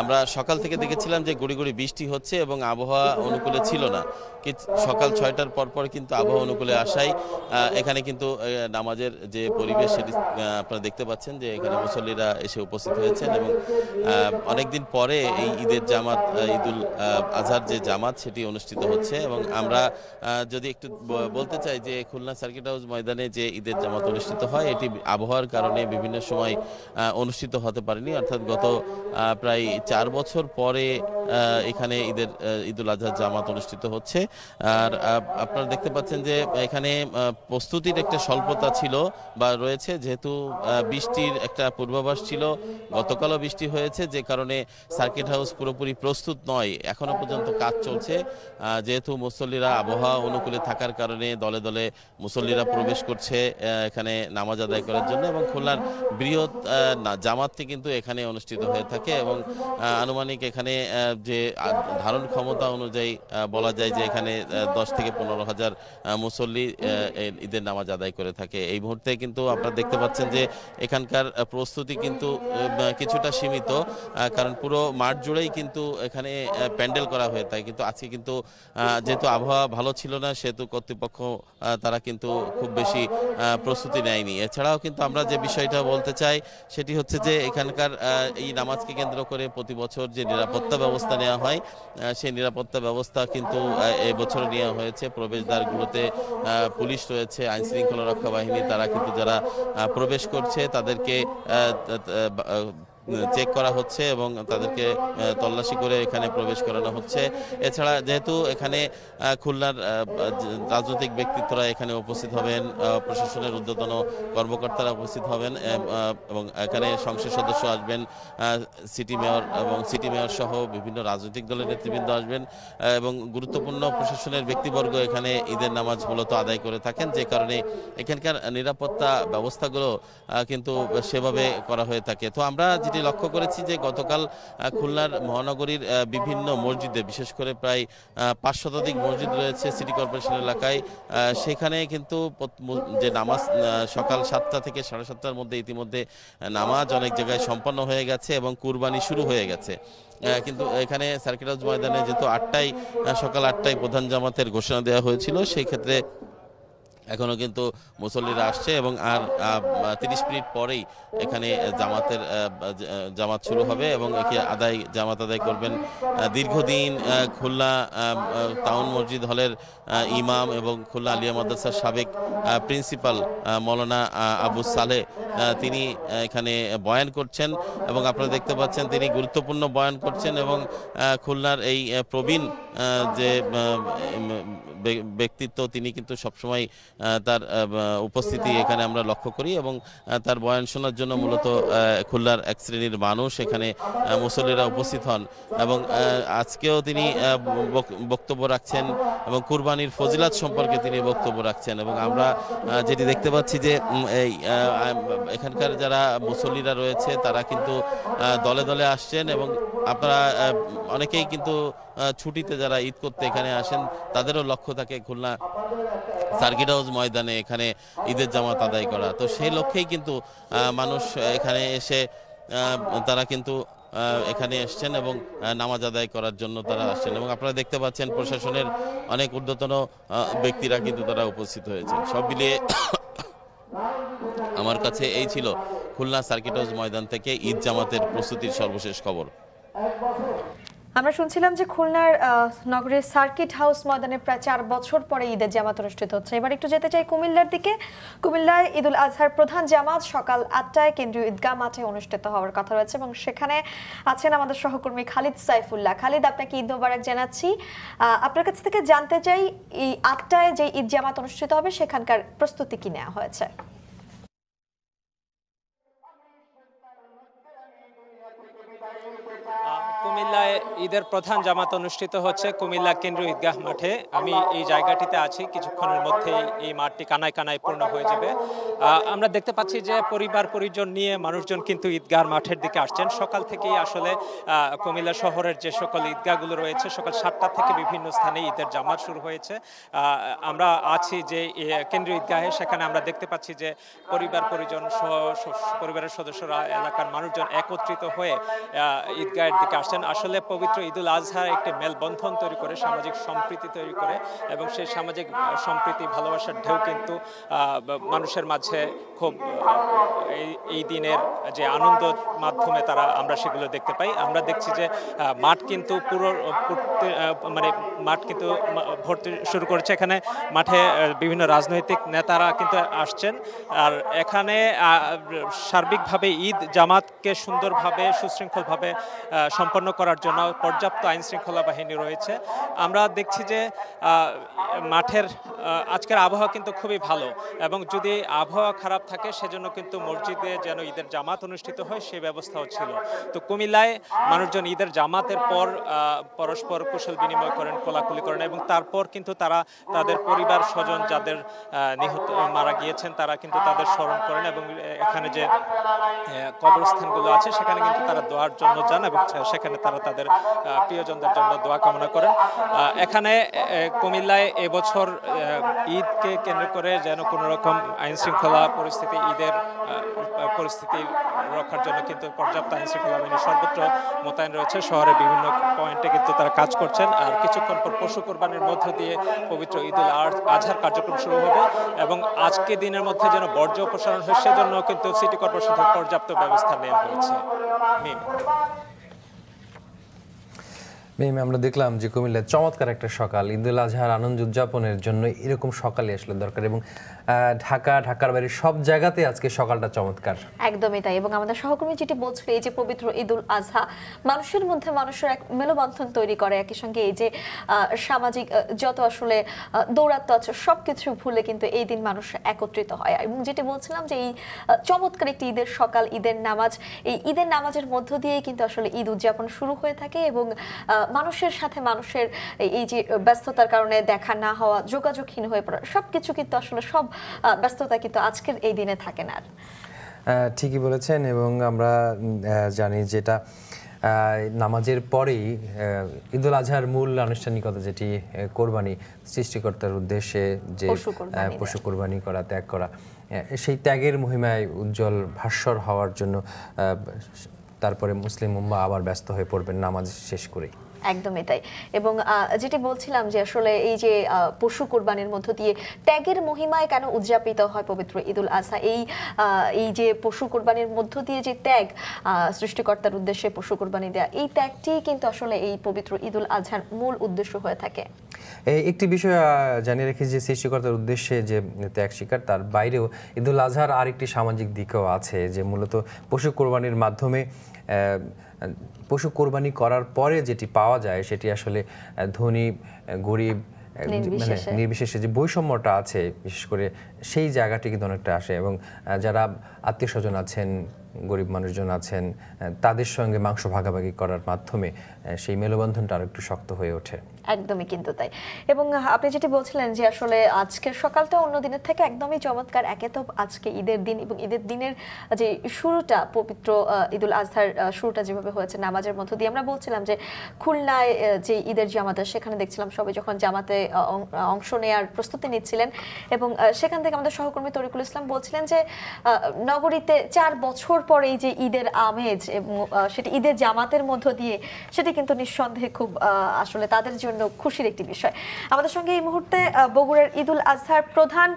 আমরা সকাল থেকে দেখেছিলাম যে গুড়ি গুড়ি বৃষ্টি হচ্ছে এবং আবহাওয়া অনুকূলে ছিল না সকাল ছয়টার পরপর কিন্তু আবহাওয়া অনুকূলে আসায় এখানে কিন্তু নামাজের যে পরিবেশ সেটি আপনারা দেখতে পাচ্ছেন যে এখানে মুসল্লিরা এসে উপস্থিত হয়েছেন এবং অনেকদিন পরে এই ঈদের জামাত ঈদুল আজহার যে জামাত সেটি অনুষ্ঠিত হচ্ছে এবং আমরা যদি একটু বলতে চাই যে খুলনা সার্কিট হাউস ময়দানে যে ঈদের জামাত অনুষ্ঠিত অনুষ্ঠিত হয় এটি আবহাওয়ার কারণে বিভিন্ন সময় অনুষ্ঠিত হতে পারেনি অর্থাৎ গত প্রায় চার বছর পরে এখানে ঈদের ঈদুল আজহার জামাত অনুষ্ঠিত হচ্ছে আর আপনারা দেখতে পাচ্ছেন যে এখানে প্রস্তুতির একটা স্বল্পতা ছিল বা রয়েছে যেহেতু বৃষ্টির একটা পূর্বাভাস ছিল গতকালও বৃষ্টি হয়েছে যে কারণে সার্কিট হাউস পুরোপুরি প্রস্তুত নয় এখনও পর্যন্ত কাজ চলছে যেহেতু মুসল্লিরা আবহাওয়া অনুকূলে থাকার কারণে দলে দলে মুসল্লিরা প্রবেশ করছে এখানে নামাজ আদায় করার জন্য এবং খুলনার বৃহৎ জামাতটি কিন্তু এখানে অনুষ্ঠিত হয়ে থাকে এবং আনুমানিক এখানে যে ধারণ ক্ষমতা অনুযায়ী বলা যায় যে এখানে দশ থেকে পনেরো হাজার মুসল্লি ঈদের নামাজ আদায় করে থাকে এই মুহূর্তে কিন্তু আপনারা দেখতে পাচ্ছেন যে এখানকার প্রস্তুতি কিন্তু কিছুটা সীমিত কারণ পুরো মাঠ জুড়েই কিন্তু এখানে প্যান্ডেল করা হয়ে থাকে কিন্তু আজকে কিন্তু যেহেতু আবহাওয়া ভালো ছিল না সেহেতু কর্তৃপক্ষ তারা কিন্তু খুব বেশি প্রস্তুতি নেয় যায়নি এছাড়াও কিন্তু আমরা যে বিষয়টা বলতে চাই সেটি হচ্ছে যে এখানকার এই নামাজকে কেন্দ্র করে প্রতি বছর যে নিরাপত্তা ব্যবস্থা নেওয়া হয় সেই নিরাপত্তা ব্যবস্থা কিন্তু এবছর নেওয়া হয়েছে প্রবেশদ্বারগুলোতে পুলিশ রয়েছে আইন শৃঙ্খলা রক্ষা বাহিনী তারা কিন্তু যারা প্রবেশ করছে তাদেরকে চেক করা হচ্ছে এবং তাদেরকে তল্লাশি করে এখানে প্রবেশ করানো হচ্ছে এছাড়া যেহেতু এখানে খুলনার রাজনৈতিক ব্যক্তিত্বরা এখানে উপস্থিত হবেন প্রশাসনের ঊর্ধ্বতন কর্মকর্তারা উপস্থিত হবেন এবং এখানে সংসদ সদস্য আসবেন সিটি মেয়র এবং সিটি মেয়র সহ বিভিন্ন রাজনৈতিক দলের নেতৃবৃন্দ আসবেন এবং গুরুত্বপূর্ণ প্রশাসনের ব্যক্তিবর্গ এখানে ঈদের নামাজ মূলত আদায় করে থাকেন যে কারণে এখানকার নিরাপত্তা ব্যবস্থাগুলো কিন্তু সেভাবে করা হয়ে থাকে তো আমরা যেটি লক্ষ্য করেছি যে গতকাল খুলনার মহানগরীর বিভিন্ন মসজিদে বিশেষ করে প্রায় পাঁচ শতাধিক মসজিদ রয়েছে সিটি কর্পোরেশন এলাকায় সেখানে কিন্তু যে নামাজ সকাল সাতটা থেকে সাড়ে সাতটার মধ্যে ইতিমধ্যে নামাজ অনেক জায়গায় সম্পন্ন হয়ে গেছে এবং কুরবানি শুরু হয়ে গেছে কিন্তু এখানে সার্কিট হাউস ময়দানে যেহেতু আটটায় সকাল আটটায় প্রধান জামাতের ঘোষণা দেওয়া হয়েছিল সেই ক্ষেত্রে এখনও কিন্তু মুসল্লিরা আসছে এবং আর তিরিশ মিনিট পরেই এখানে জামাতের জামাত শুরু হবে এবং একে আদায় জামাত আদায় করবেন দীর্ঘদিন খুলনা টাউন মসজিদ হলের ইমাম এবং খুলনা আলিয়া মাদ্রাসার সাবেক প্রিন্সিপাল মৌলানা আবু সালে তিনি এখানে বয়ান করছেন এবং আপনারা দেখতে পাচ্ছেন তিনি গুরুত্বপূর্ণ বয়ান করছেন এবং খুলনার এই প্রবীণ যে ব্যক্তিত্ব তিনি কিন্তু সবসময় তার উপস্থিতি এখানে আমরা লক্ষ্য করি এবং তার বয়ান শোনার জন্য মূলত খুলনার এক শ্রেণীর মানুষ এখানে মুসল্লিরা উপস্থিত হন এবং আজকেও তিনি বক্তব্য রাখছেন এবং কুরবানির ফজিলাত সম্পর্কে তিনি বক্তব্য রাখছেন এবং আমরা যেটি দেখতে পাচ্ছি যে এই এখানকার যারা মুসল্লিরা রয়েছে তারা কিন্তু দলে দলে আসছেন এবং আপনারা অনেকেই কিন্তু ছুটিতে যারা ঈদ করতে এখানে আসেন তাদেরও লক্ষ্য থাকে খুলনা সার্কিট হাউস ময়দানে এখানে ঈদের জামাত আদায় করা তো সেই লক্ষ্যেই কিন্তু মানুষ এখানে এসে তারা কিন্তু এখানে এসছেন এবং নামাজ আদায় করার জন্য তারা আসছেন এবং আপনারা দেখতে পাচ্ছেন প্রশাসনের অনেক ঊর্ধ্বতন ব্যক্তিরা কিন্তু তারা উপস্থিত হয়েছেন সব মিলিয়ে আমার কাছে এই ছিল খুলনা সার্কিট হাউস ময়দান থেকে ঈদ জামাতের প্রস্তুতির সর্বশেষ খবর আমরা শুনছিলাম যে খুলনার নগরের সার্কিট হাউস ময়দানে প্রায় চার বছর পরে ঈদের জামাত অনুষ্ঠিত হচ্ছে এবার একটু যেতে চাই কুমিল্লার দিকে কুমিল্লায় ঈদুল আজহার প্রধান জামাত সকাল আটটায় কেন্দ্রীয় ঈদগাহ মাঠে অনুষ্ঠিত হওয়ার কথা রয়েছে এবং সেখানে আছেন আমাদের সহকর্মী খালিদ সাইফুল্লাহ খালিদ আপনাকে ঈদ মোবারক জানাচ্ছি আপনার কাছ থেকে জানতে চাই এই আটটায় যে ঈদ জামাত অনুষ্ঠিত হবে সেখানকার প্রস্তুতি কি নেওয়া হয়েছে কুমিল্লায় ঈদের প্রধান জামাত অনুষ্ঠিত হচ্ছে কুমিল্লা কেন্দ্র ঈদগাহ মাঠে আমি এই জায়গাটিতে আছি কিছুক্ষণের মধ্যে এই মাঠটি কানায় কানায় পূর্ণ হয়ে যাবে আমরা দেখতে পাচ্ছি যে পরিবার পরিজন নিয়ে মানুষজন কিন্তু ঈদগাহ মাঠের দিকে আসছেন সকাল থেকেই আসলে কুমিল্লা শহরের যে সকল ঈদগাহগুলো রয়েছে সকাল সাতটা থেকে বিভিন্ন স্থানে ঈদের জামাত শুরু হয়েছে আমরা আছি যে কেন্দ্রীয় ঈদগাহে সেখানে আমরা দেখতে পাচ্ছি যে পরিবার পরিজন পরিবারের সদস্যরা এলাকার মানুষজন একত্রিত হয়ে ঈদগাহের দিকে আসছেন বলেছেন আসলে পবিত্র ঈদুল আজহার একটি মেলবন্ধন তৈরি করে সামাজিক সম্প্রীতি তৈরি করে এবং সেই সামাজিক সম্প্রীতি ভালোবাসার ঢেউ কিন্তু মানুষের মাঝে খুব এই দিনের যে আনন্দ মাধ্যমে তারা আমরা সেগুলো দেখতে পাই আমরা দেখছি যে মাঠ কিন্তু পুরো মানে মাঠ কিন্তু ভর্তি শুরু করেছে এখানে মাঠে বিভিন্ন রাজনৈতিক নেতারা কিন্তু আসছেন আর এখানে সার্বিকভাবে ঈদ জামাতকে সুন্দরভাবে সুশৃঙ্খলভাবে সম্পন্ন করার জন্য পর্যাপ্ত আইন শৃঙ্খলা বাহিনী রয়েছে আমরা দেখছি যে মাঠের আজকের আবহাওয়া কিন্তু খুবই ভালো এবং যদি আবহাওয়া খারাপ থাকে সেজন্য কিন্তু মসজিদে যেন ঈদের জামাত অনুষ্ঠিত হয় সে ব্যবস্থাও ছিল তো কুমিল্লায় মানুষজন ঈদের জামাতের পর পরস্পর কুশল বিনিময় করেন কোলাকুলি করেন এবং তারপর কিন্তু তারা তাদের পরিবার স্বজন যাদের নিহত মারা গিয়েছেন তারা কিন্তু তাদের স্মরণ করেন এবং এখানে যে কবরস্থানগুলো আছে সেখানে কিন্তু তারা দোয়ার জন্য যান এবং সেখানে তারা তাদের প্রিয়জনদের জন্য দোয়া কামনা করেন এখানে কুমিল্লায় এবছর ঈদকে কেন্দ্র করে যেন কোনো রকম আইন শৃঙ্খলা পরিস্থিতি ঈদের পরিস্থিতি রক্ষার জন্য কিন্তু পর্যাপ্ত আইন শৃঙ্খলা বাহিনী সর্বত্র মোতায়েন রয়েছে শহরের বিভিন্ন পয়েন্টে কিন্তু তারা কাজ করছেন আর কিছুক্ষণ পর পশু কোরবানির মধ্য দিয়ে পবিত্র ঈদুল আজহার কার্যক্রম শুরু হবে এবং আজকে দিনের মধ্যে যেন বর্জ্য অপসারণ হয় সেজন্য কিন্তু সিটি কর্পোরেশন থেকে পর্যাপ্ত ব্যবস্থা নেওয়া হয়েছে মেম আমরা দেখলাম যে কুমিল্লার চমৎকার একটা সকাল ঈদুল আজহার আনন্দ উদযাপনের জন্য এরকম সকালে আসলে দরকার এবং ঢাকা ঢাকার বাইরে সব জায়গাতে আজকে সকালটা চমৎকার একদমই তাই এবং আমাদের সহকর্মী যেটি বলছিল এই যে পবিত্র ঈদুল আজহা মানুষের মধ্যে মানুষের এক মেলবন্ধন তৈরি করে একই সঙ্গে এই যে সামাজিক যত আসলে দৌরাত্ম আছে সব কিছু ভুলে কিন্তু এই দিন মানুষ একত্রিত হয় এবং যেটি বলছিলাম যে এই চমৎকার একটি ঈদের সকাল ঈদের নামাজ এই ঈদের নামাজের মধ্য দিয়েই কিন্তু আসলে ঈদ উদযাপন শুরু হয়ে থাকে এবং মানুষের সাথে মানুষের এই যে ব্যস্ততার কারণে দেখা না হওয়া যোগাযোগহীন হয়ে পড়া সব কিছু কিন্তু আসলে সব ব্যস্ততা কিন্তু আজকের এই দিনে থাকে না ঠিকই বলেছেন এবং আমরা জানি যেটা নামাজের পরেই ঈদুল আজহার মূল আনুষ্ঠানিকতা যেটি কোরবানি সৃষ্টিকর্তার উদ্দেশ্যে যে পশু কোরবানি করা ত্যাগ করা সেই ত্যাগের মহিমায় উজ্জ্বল ভাস্বর হওয়ার জন্য তারপরে মুসলিম মুম্বা আবার ব্যস্ত হয়ে পড়বেন নামাজ শেষ করেই একদমই তাই এবং যেটি বলছিলাম যে আসলে এই যে পশু কোরবানির মধ্য দিয়ে ত্যাগের মহিমায় কেন উদযাপিত হয় পবিত্র ঈদুল আজহা এই এই যে পশু কোরবানির মধ্য দিয়ে যে ত্যাগ সৃষ্টিকর্তার উদ্দেশ্যে পশু কোরবানি দেয়া এই ত্যাগটি কিন্তু আসলে এই পবিত্র ঈদুল আজহার মূল উদ্দেশ্য হয়ে থাকে একটি বিষয় জানিয়ে রেখে যে সৃষ্টিকর্তার উদ্দেশ্যে যে ত্যাগ শিকার তার বাইরেও ঈদুল আজহার আরেকটি সামাজিক দিকও আছে যে মূলত পশু কোরবানির মাধ্যমে পশু কোরবানি করার পরে যেটি পাওয়া যায় সেটি আসলে ধনী গরিব মানে নির্বিশেষে যে বৈষম্যটা আছে বিশেষ করে সেই জায়গাটি কিন্তু অনেকটা আসে এবং যারা আত্মীয় স্বজন আছেন গরিব মানুষজন আছেন তাদের সঙ্গে মাংস ভাগাভাগি করার মাধ্যমে সেই মেলবন্ধনটা আরেকটু শক্ত হয়ে ওঠে একদমই কিন্তু তাই এবং আপনি যেটি বলছিলেন যে আসলে আজকের সকালটা অন্য দিনের থেকে একদমই চমৎকার একে তো আজকে ঈদের দিন এবং ঈদের দিনের যে শুরুটা পবিত্র ঈদুল আজহার শুরুটা যেভাবে হয়েছে নামাজের মধ্য দিয়ে আমরা বলছিলাম যে খুলনায় যে ঈদের জামাতে সেখানে দেখছিলাম সবাই যখন জামাতে অংশ নেওয়ার প্রস্তুতি নিচ্ছিলেন এবং সেখান থেকে আমাদের সহকর্মী তরিকুল ইসলাম বলছিলেন যে নগরীতে চার বছর পরেই যে ঈদের আমেজ এবং সেটি ঈদের জামাতের মধ্য দিয়ে সেটি কিন্তু নিঃসন্দেহে খুব আসলে তাদের জন্য জন্য খুশির একটি বিষয় আমাদের সঙ্গে এই মুহূর্তে বগুড়ার ঈদুল আজহার প্রধান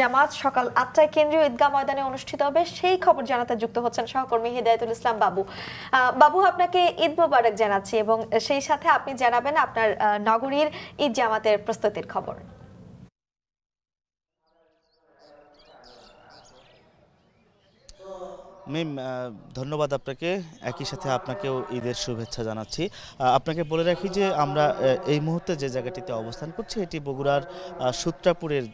জামাত সকাল আটটায় কেন্দ্রীয় ঈদগাহ ময়দানে অনুষ্ঠিত হবে সেই খবর জানাতে যুক্ত হচ্ছেন সহকর্মী হিদায়তুল ইসলাম বাবু বাবু আপনাকে ঈদ মোবারক জানাচ্ছি এবং সেই সাথে আপনি জানাবেন আপনার নগরীর ঈদ জামাতের প্রস্তুতির খবর মিম ধন্যবাদ আপনাকে একই সাথে আপনাকেও ঈদের শুভেচ্ছা জানাচ্ছি আপনাকে বলে রাখি যে আমরা এই মুহূর্তে যে জায়গাটিতে অবস্থান করছি এটি বগুড়ার সূত্রাপুরের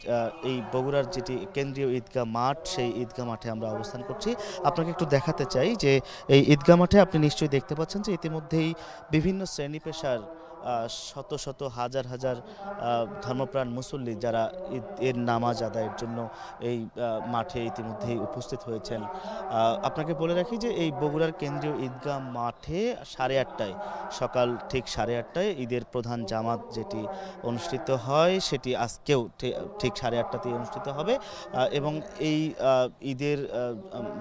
এই বগুড়ার যেটি কেন্দ্রীয় ঈদগাহ মাঠ সেই ঈদগাহ মাঠে আমরা অবস্থান করছি আপনাকে একটু দেখাতে চাই যে এই ঈদগাহ মাঠে আপনি নিশ্চয়ই দেখতে পাচ্ছেন যে ইতিমধ্যেই বিভিন্ন শ্রেণী পেশার শত শত হাজার হাজার ধর্মপ্রাণ মুসল্লি যারা এর নামাজ আদায়ের জন্য এই মাঠে ইতিমধ্যেই উপস্থিত হয়েছেন আপনাকে বলে রাখি যে এই বগুড়ার কেন্দ্রীয় ঈদগাহ মাঠ মাঠে সাড়ে আটটায় সকাল ঠিক সাড়ে আটটায় ঈদের প্রধান জামাত যেটি অনুষ্ঠিত হয় সেটি আজকেও ঠিক সাড়ে আটটাতেই অনুষ্ঠিত হবে এবং এই ঈদের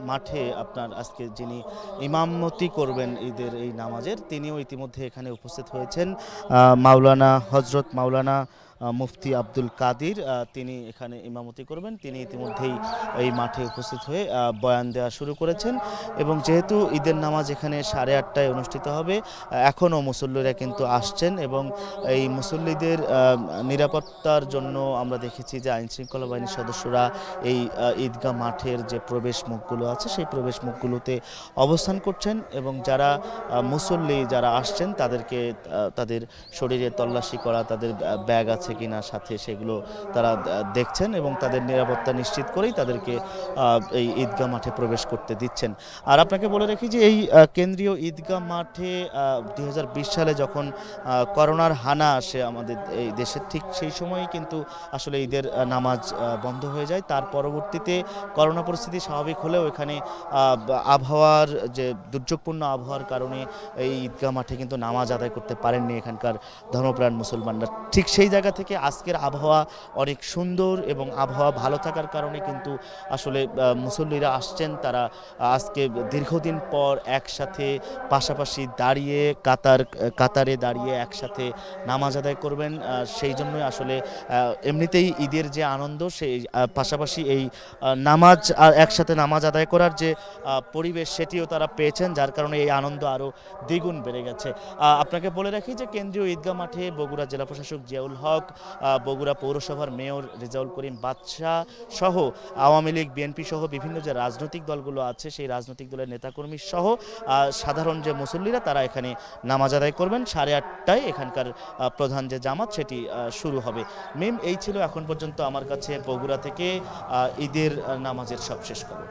মাঠে আপনার আজকে যিনি ইমামতি করবেন ঈদের এই নামাজের তিনিও ইতিমধ্যে এখানে উপস্থিত হয়েছেন মাওলানা হজরত মাওলানা মুফতি আব্দুল কাদির তিনি এখানে ইমামতি করবেন তিনি ইতিমধ্যেই এই মাঠে উপস্থিত হয়ে বয়ান দেওয়া শুরু করেছেন এবং যেহেতু ঈদের নামাজ এখানে সাড়ে আটটায় অনুষ্ঠিত হবে এখনও মুসল্লিরা কিন্তু আসছেন এবং এই মুসল্লিদের নিরাপত্তার জন্য আমরা দেখেছি যে আইনশৃঙ্খলা বাহিনীর সদস্যরা এই ঈদগাহ মাঠের যে প্রবেশ মুখগুলো আছে সেই প্রবেশ মুখগুলোতে অবস্থান করছেন এবং যারা মুসল্লি যারা আসছেন তাদেরকে তাদের শরীরে তল্লাশি করা তাদের ব্যাগ আছে আছে কিনা সাথে সেগুলো তারা দেখছেন এবং তাদের নিরাপত্তা নিশ্চিত করেই তাদেরকে এই ঈদগাহ মাঠে প্রবেশ করতে দিচ্ছেন আর আপনাকে বলে রাখি যে এই কেন্দ্রীয় ঈদগাহ মাঠে দুই সালে যখন করোনার হানা আসে আমাদের এই দেশে ঠিক সেই সময়ই কিন্তু আসলে ঈদের নামাজ বন্ধ হয়ে যায় তার পরবর্তীতে করোনা পরিস্থিতি স্বাভাবিক হলেও এখানে আবহাওয়ার যে দুর্যোগপূর্ণ আবহাওয়ার কারণে এই ঈদগাহ মাঠে কিন্তু নামাজ আদায় করতে পারেননি এখানকার ধর্মপ্রাণ মুসলমানরা ঠিক সেই জায়গা থেকে থেকে আজকের আবহাওয়া অনেক সুন্দর এবং আবহাওয়া ভালো থাকার কারণে কিন্তু আসলে মুসল্লিরা আসছেন তারা আজকে দীর্ঘদিন পর একসাথে পাশাপাশি দাঁড়িয়ে কাতার কাতারে দাঁড়িয়ে একসাথে নামাজ আদায় করবেন সেই জন্যই আসলে এমনিতেই ঈদের যে আনন্দ সেই পাশাপাশি এই নামাজ আর একসাথে নামাজ আদায় করার যে পরিবেশ সেটিও তারা পেয়েছেন যার কারণে এই আনন্দ আরও দ্বিগুণ বেড়ে গেছে আপনাকে বলে রাখি যে কেন্দ্রীয় ঈদগাহ মাঠে বগুড়া জেলা প্রশাসক জিয়াউল হক বগুড়া পৌরসভার মেয়র রেজাউল করিম বাদশাহ সহ আওয়ামী লীগ বিএনপি সহ বিভিন্ন যে রাজনৈতিক দলগুলো আছে সেই রাজনৈতিক দলের নেতাকর্মী সহ সাধারণ যে মুসল্লিরা তারা এখানে নামাজ আদায় করবেন সাড়ে আটটায় এখানকার প্রধান যে জামাত সেটি শুরু হবে মেম এই ছিল এখন পর্যন্ত আমার কাছে বগুড়া থেকে ঈদের নামাজের সবশেষ খবর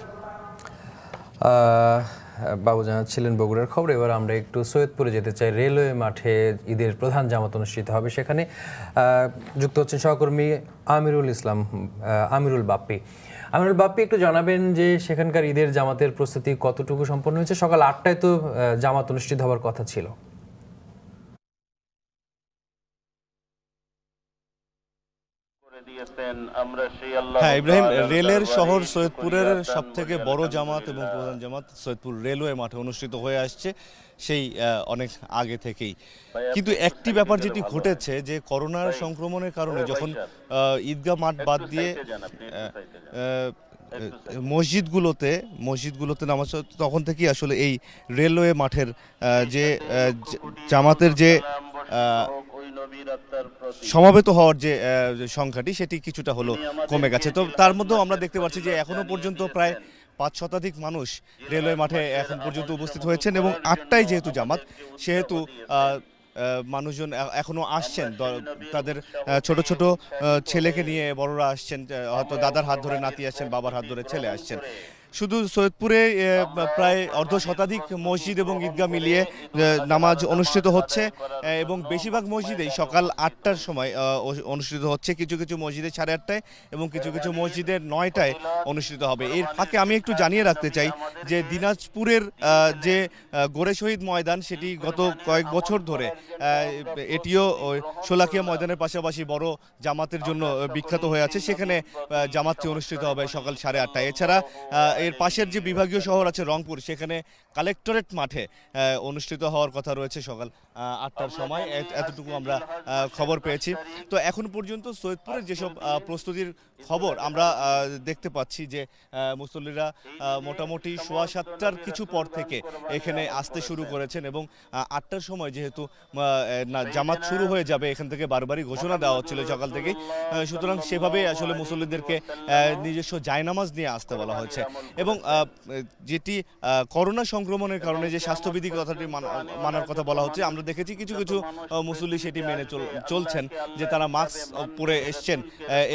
বাবু জানাচ্ছিলেন বগুড়ার খবর এবার আমরা একটু সৈয়দপুরে যেতে চাই রেলওয়ে মাঠে ঈদের প্রধান জামাত অনুষ্ঠিত হবে সেখানে যুক্ত হচ্ছেন সহকর্মী আমিরুল ইসলাম আমিরুল বাপ্পি আমিরুল বাপ্পি একটু জানাবেন যে সেখানকার ঈদের জামাতের প্রস্তুতি কতটুকু সম্পন্ন হয়েছে সকাল আটটায় তো জামাত অনুষ্ঠিত হওয়ার কথা ছিল হ্যাঁ ইব্রাহিম রেলের শহর সৈয়দপুরের সব থেকে বড় জামাত এবং প্রধান জামাত সৈয়দপুর রেলওয়ে মাঠে অনুষ্ঠিত হয়ে আসছে সেই অনেক আগে থেকেই কিন্তু একটি ব্যাপার যেটি ঘটেছে যে করোনার সংক্রমণের কারণে যখন ঈদগাহ মাঠ বাদ দিয়ে মসজিদগুলোতে মসজিদগুলোতে নামাজ তখন থেকেই আসলে এই রেলওয়ে মাঠের যে জামাতের যে সমাবেত হওয়ার যে সংখ্যাটি সেটি কিছুটা হলো কমে গেছে তো তার মধ্যেও আমরা দেখতে পাচ্ছি যে এখনো পর্যন্ত প্রায় পাঁচ শতাধিক মানুষ রেলওয়ে মাঠে এখন পর্যন্ত উপস্থিত হয়েছেন এবং আটটায় যেহেতু জামাত সেহেতু মানুষজন এখনো আসছেন তাদের ছোট ছোট ছেলেকে নিয়ে বড়রা আসছেন হয়তো দাদার হাত ধরে নাতি আসছেন বাবার হাত ধরে ছেলে আসছেন শুধু সৈয়দপুরে প্রায় অর্ধ শতাধিক মসজিদ এবং ঈদগাহ মিলিয়ে নামাজ অনুষ্ঠিত হচ্ছে এবং বেশিরভাগ মসজিদেই সকাল আটটার সময় অনুষ্ঠিত হচ্ছে কিছু কিছু মসজিদে সাড়ে আটটায় এবং কিছু কিছু মসজিদে নয়টায় অনুষ্ঠিত হবে এর ফাঁকে আমি একটু জানিয়ে রাখতে চাই যে দিনাজপুরের যে গোরে শহীদ ময়দান সেটি গত কয়েক বছর ধরে এটিও শোলাকিয়া ময়দানের পাশাপাশি বড় জামাতের জন্য বিখ্যাত হয়ে আছে সেখানে জামাতটি অনুষ্ঠিত হবে সকাল সাড়ে আটটায় এছাড়া এর পাশের যে বিভাগীয় শহর আছে রংপুর সেখানে কালেক্টরেট মাঠে অনুষ্ঠিত হওয়ার কথা রয়েছে সকাল আটটার সময় এতটুকু আমরা খবর পেয়েছি তো এখন পর্যন্ত সৈয়দপুরের যেসব প্রস্তুতির খবর আমরা দেখতে পাচ্ছি যে মুসল্লিরা মোটামুটি সোয়া সাতটার কিছু পর থেকে এখানে আসতে শুরু করেছেন এবং আটটার সময় যেহেতু জামাত শুরু হয়ে যাবে এখান থেকে বারবারই ঘোষণা দেওয়া হচ্ছিল সকাল থেকেই সুতরাং সেভাবেই আসলে মুসল্লিদেরকে নিজস্ব জায়নামাজ নিয়ে আসতে বলা হয়েছে এবং যেটি করোনা সংক্রমণের কারণে যে স্বাস্থ্যবিধি কথাটি মানার কথা বলা হচ্ছে আমরা দেখেছি কিছু কিছু মুসল্লি সেটি মেনে চলছেন যে তারা মাস্ক পরে এসছেন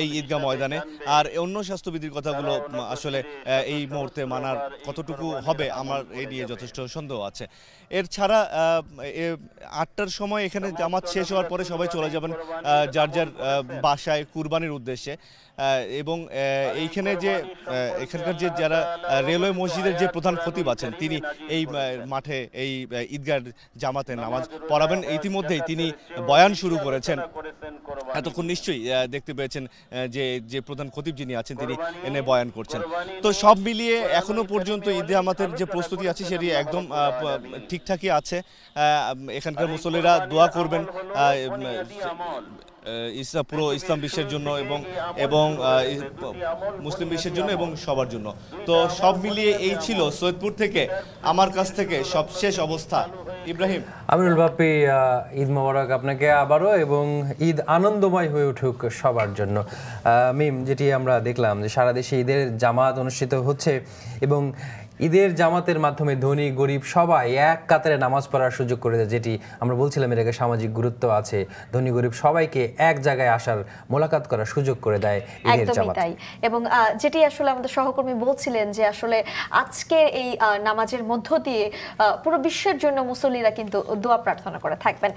এই ঈদগাহ ময়দানে আর অন্য স্বাস্থ্যবিধির কথাগুলো আসলে এই মুহূর্তে মানার কতটুকু হবে আমার এ নিয়ে যথেষ্ট সন্দেহ আছে এর ছাড়া আটটার সময় এখানে জামাত শেষ হওয়ার পরে সবাই চলে যাবেন যার যার বাসায় কুরবানির উদ্দেশ্যে এবং এইখানে যে এখানকার যে যারা রেলওয়ে মসজিদের যে প্রধান খতিব আছেন তিনি এই মাঠে এই ঈদগার জামাতে নামাজ পড়াবেন ইতিমধ্যেই তিনি বয়ান শুরু করেছেন এতক্ষণ নিশ্চয়ই দেখতে পেয়েছেন যে যে প্রধান খতিব যিনি আছেন তিনি এনে বয়ান করছেন তো সব মিলিয়ে এখনো পর্যন্ত ঈদে আমাদের যে প্রস্তুতি আছে সেটি একদম ঠিকঠাকই আছে এখানকার মুসলিরা দোয়া করবেন ইসলাম পুরো ইসলাম বিশ্বের জন্য এবং এবং মুসলিম বিশ্বের জন্য এবং সবার জন্য তো সব মিলিয়ে এই ছিল সৈয়দপুর থেকে আমার কাছ থেকে সবশেষ অবস্থা ইব্রাহিম আমিরুল বাপ্পি ঈদ মোবারক আপনাকে আবারও এবং ঈদ আনন্দময় হয়ে উঠুক সবার জন্য মিম যেটি আমরা দেখলাম যে সারা দেশে ঈদের জামাত অনুষ্ঠিত হচ্ছে এবং ঈদের জামাতের মাধ্যমে ধনী গরিব সবাই এক কাতারে নামাজ পড়ার সুযোগ করে দেয় যেটি আমরা বলছিলাম এর আগে সামাজিক গুরুত্ব আছে ধনী গরিব সবাইকে এক জায়গায় আসার মোলাকাত করার সুযোগ করে দেয় ঈদের জামাত তাই এবং যেটি আসলে আমাদের সহকর্মী বলছিলেন যে আসলে আজকে এই নামাজের মধ্য দিয়ে পুরো বিশ্বের জন্য মুসল্লিরা কিন্তু দোয়া প্রার্থনা করে থাকবেন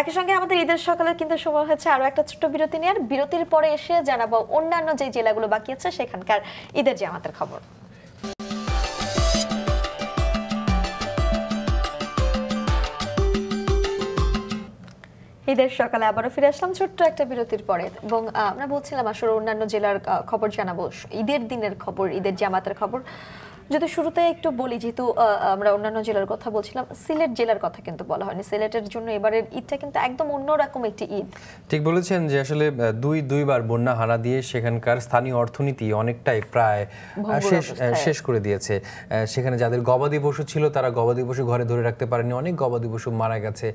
একই সঙ্গে আমাদের ঈদের সকালে কিন্তু সময় হচ্ছে আরও একটা ছোট্ট বিরতি নেওয়ার বিরতির পরে এসে জানাবো অন্যান্য যে জেলাগুলো বাকি আছে সেখানকার ঈদের জামাতের খবর ঈদের সকালে আবারও ফিরে আসলাম ছোট্ট একটা বিরতির পরে এবং আমরা বলছিলাম আসলে অন্যান্য জেলার খবর জানাবো ঈদের দিনের খবর ঈদের জামাতের খবর যদি শুরুতে একটু বলি যেহেতু আমরা অন্যান্য জেলার কথা বলছিলাম সিলেট জেলার কথা কিন্তু বলা হয়নি সিলেটের জন্য এবারের ঈদটা কিন্তু একদম অন্যরকম একটি ঈদ ঠিক বলেছেন যে আসলে দুই দুইবার বন্যা হানা দিয়ে সেখানকার স্থানীয় অর্থনীতি অনেকটাই প্রায় শেষ শেষ করে দিয়েছে সেখানে যাদের গবাদি পশু ছিল তারা গবাদি পশু ঘরে ধরে রাখতে পারেনি অনেক গবাদি পশু মারা গেছে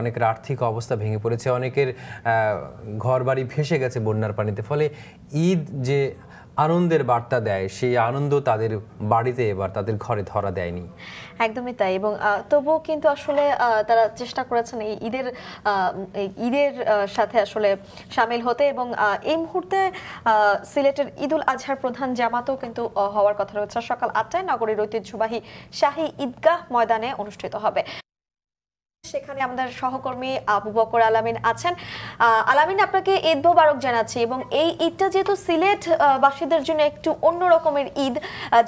অনেকের আর্থিক অবস্থা ভেঙে পড়েছে অনেকের ঘর বাড়ি ভেসে গেছে বন্যার পানিতে ফলে ঈদ যে আনন্দের বার্তা দেয় সেই আনন্দ তাদের বাড়িতে এবার তাদের ঘরে ধরা দেয়নি একদমই তাই এবং তবুও কিন্তু আসলে তারা চেষ্টা করেছেন এই ঈদের ঈদের সাথে আসলে সামিল হতে এবং এই মুহূর্তে সিলেটের ঈদুল আজহার প্রধান জামাতও কিন্তু হওয়ার কথা রয়েছে সকাল আটটায় নগরীর ঐতিহ্যবাহী শাহী ঈদগাহ ময়দানে অনুষ্ঠিত হবে সেখানে আমাদের সহকর্মী আবু বকর আলামিন আছেন আলামিন আপনাকে ঈদ মোবারক জানাচ্ছি এবং এই ঈদটা যেহেতু সিলেট বাসীদের জন্য একটু অন্য রকমের ঈদ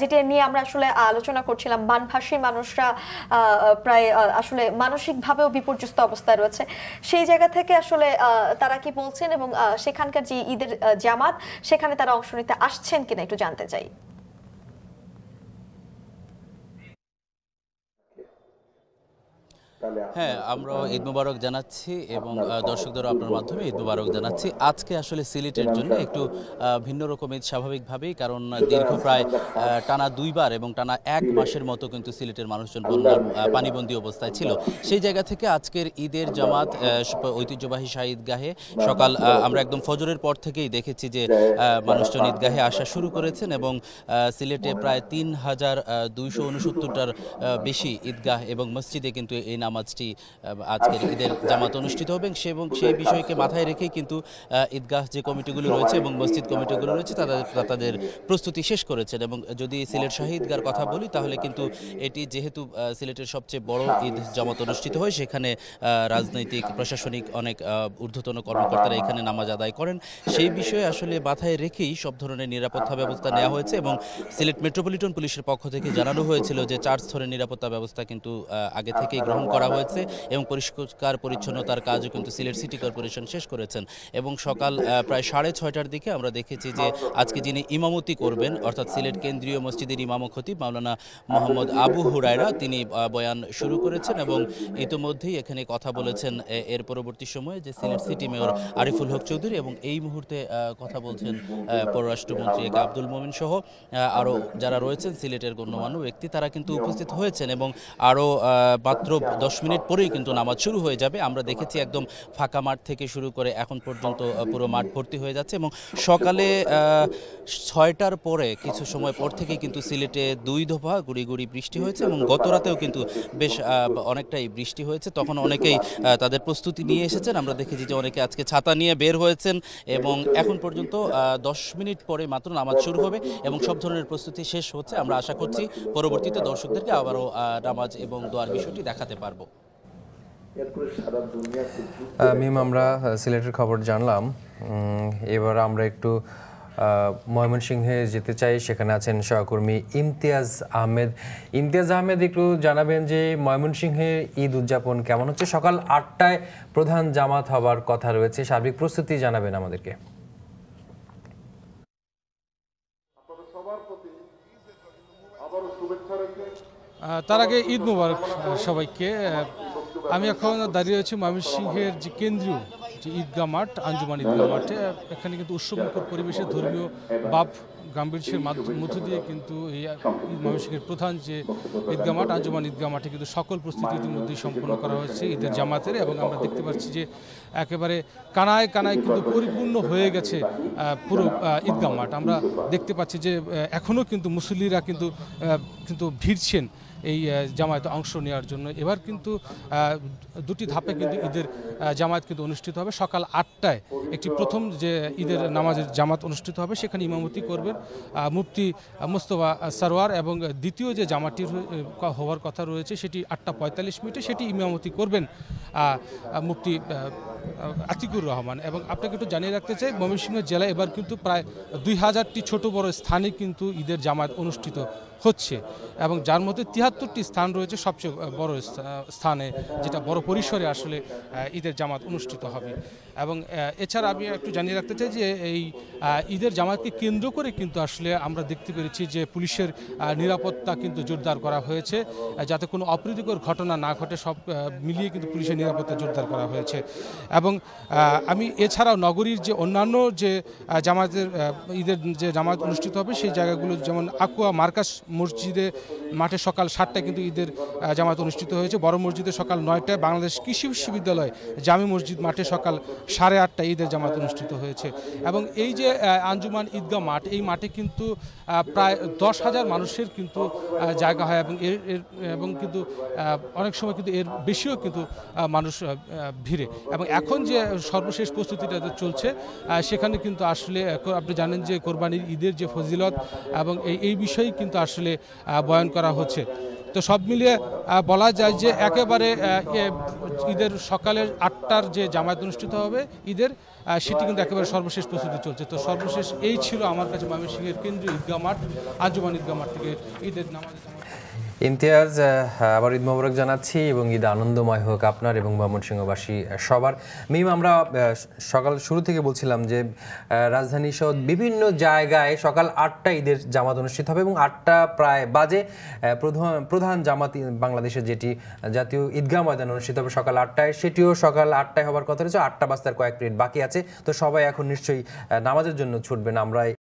যেটা নিয়ে আমরা আসলে আলোচনা করছিলাম বানভাসী মানুষরা প্রায় আসলে মানসিকভাবেও বিপর্যস্ত অবস্থায় রয়েছে সেই জায়গা থেকে আসলে তারা কি বলছেন এবং সেখানকার যে ঈদের জামাত সেখানে তারা অংশ নিতে আসছেন কিনা একটু জানতে চাই হ্যাঁ আমরা ঈদ মুবারক জানাচ্ছি এবং দর্শকদেরও আপনার মাধ্যমে ঈদ মুবারক জানাচ্ছি আজকে আসলে সিলেটের জন্য একটু ভিন্ন রকম ঈদ স্বাভাবিকভাবেই কারণ দীর্ঘ প্রায় টানা দুইবার এবং টানা এক মাসের মতো কিন্তু সিলেটের মানুষজন বন্যার পানিবন্দী অবস্থায় ছিল সেই জায়গা থেকে আজকের ঈদের জামাত ঐতিহ্যবাহী শাহ ঈদগাহে সকাল আমরা একদম ফজরের পর থেকেই দেখেছি যে মানুষজন ঈদগাহে আসা শুরু করেছেন এবং সিলেটে প্রায় তিন হাজার দুইশো উনসত্তরটার বেশি ঈদগাহ এবং মসজিদে কিন্তু এই নাম নামাজটি আজকের আচ্ছা, ঈদের আচ্ছা। জামাত অনুষ্ঠিত হবে সে এবং সেই বিষয়কে আচ্ছা। মাথায় রেখে কিন্তু ঈদগাহ যে কমিটিগুলো রয়েছে এবং মসজিদ কমিটিগুলো রয়েছে তারা তাদের প্রস্তুতি শেষ করেছেন এবং যদি সিলেট শাহী ঈদগার কথা বলি তাহলে কিন্তু এটি যেহেতু সিলেটের সবচেয়ে বড় হ্যাঁ। ঈদ জামাত অনুষ্ঠিত হয় সেখানে রাজনৈতিক প্রশাসনিক অনেক ঊর্ধ্বতন কর্মকর্তারা এখানে নামাজ আদায় করেন সেই বিষয়ে আসলে মাথায় রেখেই সব ধরনের নিরাপত্তা ব্যবস্থা নেওয়া হয়েছে এবং সিলেট মেট্রোপলিটন পুলিশের পক্ষ থেকে জানানো হয়েছিল যে চার স্তরের নিরাপত্তা ব্যবস্থা কিন্তু আগে হ্যাঁ, থেকেই গ্রহণ করা করা হয়েছে এবং পরিষ্কার পরিচ্ছন্নতার কাজও কিন্তু সিলেট সিটি কর্পোরেশন শেষ করেছেন এবং সকাল প্রায় সাড়ে ছয়টার দিকে আমরা দেখেছি যে আজকে যিনি ইমামতি করবেন অর্থাৎ সিলেট কেন্দ্রীয় মসজিদের ইমাম খতিব মাওলানা মোহাম্মদ আবু হুরায়রা তিনি বয়ান শুরু করেছেন এবং ইতিমধ্যেই এখানে কথা বলেছেন এর পরবর্তী সময়ে যে সিলেট সিটি মেয়র আরিফুল হক চৌধুরী এবং এই মুহূর্তে কথা বলছেন পররাষ্ট্রমন্ত্রী এক আব্দুল মোমিন সহ আরও যারা রয়েছেন সিলেটের গণ্যমান্য ব্যক্তি তারা কিন্তু উপস্থিত হয়েছেন এবং আরও মাত্র দশ দশ মিনিট পরেই কিন্তু নামাজ শুরু হয়ে যাবে আমরা দেখেছি একদম ফাঁকা মাঠ থেকে শুরু করে এখন পর্যন্ত পুরো মাঠ ভর্তি হয়ে যাচ্ছে এবং সকালে ছয়টার পরে কিছু সময় পর থেকে কিন্তু সিলেটে দুই দফা গুড়ি গুড়ি বৃষ্টি হয়েছে এবং গত রাতেও কিন্তু বেশ অনেকটাই বৃষ্টি হয়েছে তখন অনেকেই তাদের প্রস্তুতি নিয়ে এসেছেন আমরা দেখেছি যে অনেকে আজকে ছাতা নিয়ে বের হয়েছেন এবং এখন পর্যন্ত দশ মিনিট পরে মাত্র নামাজ শুরু হবে এবং সব ধরনের প্রস্তুতি শেষ হচ্ছে আমরা আশা করছি পরবর্তীতে দর্শকদেরকে আবারও নামাজ এবং দোয়ার বিষয়টি দেখাতে পারবো জানব মিম আমরা সিলেটের খবর জানলাম এবার আমরা একটু ময়মনসিংহে যেতে চাই সেখানে আছেন সহকর্মী ইমতিয়াজ আহমেদ ইমতিয়াজ আহমেদ একটু জানাবেন যে ময়মনসিংহে ঈদ উদযাপন কেমন হচ্ছে সকাল আটটায় প্রধান জামাত হবার কথা রয়েছে সার্বিক প্রস্তুতি জানাবেন আমাদেরকে তার আগে ঈদ মুবারক সবাইকে আমি এখন দাঁড়িয়ে আছি ময়মনসিংহের যে কেন্দ্রীয় যে ঈদগা মাঠ আঞ্জুমান ঈদগা মাঠে এখানে কিন্তু উৎসবমুখর পরিবেশে ধর্মীয় বাপ গাম্ভীর্যের মধ্য দিয়ে কিন্তু এই ময়মনসিংহের প্রধান যে ঈদগা মাঠ আঞ্জুমান ঈদগা মাঠে কিন্তু সকল প্রস্তুতি ইতিমধ্যেই সম্পন্ন করা হয়েছে ঈদের জামাতের এবং আমরা দেখতে পাচ্ছি যে একেবারে কানায় কানায় কিন্তু পরিপূর্ণ হয়ে গেছে পুরো ঈদগা মাঠ আমরা দেখতে পাচ্ছি যে এখনও কিন্তু মুসল্লিরা কিন্তু কিন্তু ভিড়ছেন এই জামায়াতে অংশ নেওয়ার জন্য এবার কিন্তু দুটি ধাপে কিন্তু ঈদের জামায়াত কিন্তু অনুষ্ঠিত হবে সকাল আটটায় একটি প্রথম যে ঈদের নামাজের জামাত অনুষ্ঠিত হবে সেখানে ইমামতি করবেন মুফতি মোস্তফা সারোয়ার এবং দ্বিতীয় যে জামাতটি হওয়ার কথা রয়েছে সেটি আটটা পঁয়তাল্লিশ মিনিটে সেটি ইমামতি করবেন মুফতি আতিকুর রহমান এবং আপনাকে একটু জানিয়ে রাখতে চাই ময়মনসিংহ জেলায় এবার কিন্তু প্রায় দুই হাজারটি ছোট বড় স্থানে কিন্তু ঈদের জামায়াত অনুষ্ঠিত হচ্ছে এবং যার মধ্যে তিয়াত্তরটি স্থান রয়েছে সবচেয়ে বড় স্থানে যেটা বড় পরিসরে আসলে ঈদের জামাত অনুষ্ঠিত হবে এবং এছাড়া আমি একটু জানিয়ে রাখতে চাই যে এই ঈদের জামাতকে কেন্দ্র করে কিন্তু আসলে আমরা দেখতে পেরেছি যে পুলিশের নিরাপত্তা কিন্তু জোরদার করা হয়েছে যাতে কোনো অপ্রীতিকর ঘটনা না ঘটে সব মিলিয়ে কিন্তু পুলিশের নিরাপত্তা জোরদার করা হয়েছে এবং আমি এছাড়াও নগরীর যে অন্যান্য যে জামাতের ঈদের যে জামাত অনুষ্ঠিত হবে সেই জায়গাগুলো যেমন আকুয়া মার্কাস মসজিদে মাঠে সকাল সাতটায় কিন্তু ঈদের জামাত অনুষ্ঠিত হয়েছে বড় মসজিদে সকাল নয়টায় বাংলাদেশ কৃষি বিশ্ববিদ্যালয় জামি মসজিদ মাঠে সকাল সাড়ে আটটা ঈদের জামাত অনুষ্ঠিত হয়েছে এবং এই যে আঞ্জুমান ঈদগাহ মাঠ এই মাঠে কিন্তু প্রায় দশ হাজার মানুষের কিন্তু জায়গা হয় এবং এর এবং কিন্তু অনেক সময় কিন্তু এর বেশিও কিন্তু মানুষ ভিড়ে এবং এখন যে সর্বশেষ প্রস্তুতিটা চলছে সেখানে কিন্তু আসলে আপনি জানেন যে কোরবানির ঈদের যে ফজিলত এবং এই এই বিষয়েই কিন্তু আসলে বয়ন করা হচ্ছে তো সব মিলিয়ে বলা যায় যে একেবারে ঈদের সকালের আটটার যে জামায়াত অনুষ্ঠিত হবে ঈদের সেটি কিন্তু একেবারে সর্বশেষ প্রস্তুতি চলছে তো সর্বশেষ এই ছিল আমার কাছে ময়মনসিংহের কেন্দ্রীয় ঈদগাহ মাঠ আজমান ঈদগাহ মাঠ থেকে ঈদের নামাজ ইমতিয়াজ আবার ঈদ মোবারক জানাচ্ছি এবং ঈদ আনন্দময় হোক আপনার এবং ময়মনসিংহবাসী সবার মিম আমরা সকাল শুরু থেকে বলছিলাম যে রাজধানী সহ বিভিন্ন জায়গায় সকাল আটটা ঈদের জামাত অনুষ্ঠিত হবে এবং আটটা প্রায় বাজে প্রধান প্রধান জামাত বাংলাদেশের যেটি জাতীয় ঈদগাহ ময়দান অনুষ্ঠিত হবে সকাল আটটায় সেটিও সকাল আটটায় হবার কথা রয়েছে আটটা বাজতার কয়েক মিনিট বাকি আছে তো সবাই এখন নিশ্চয়ই নামাজের জন্য ছুটবেন আমরা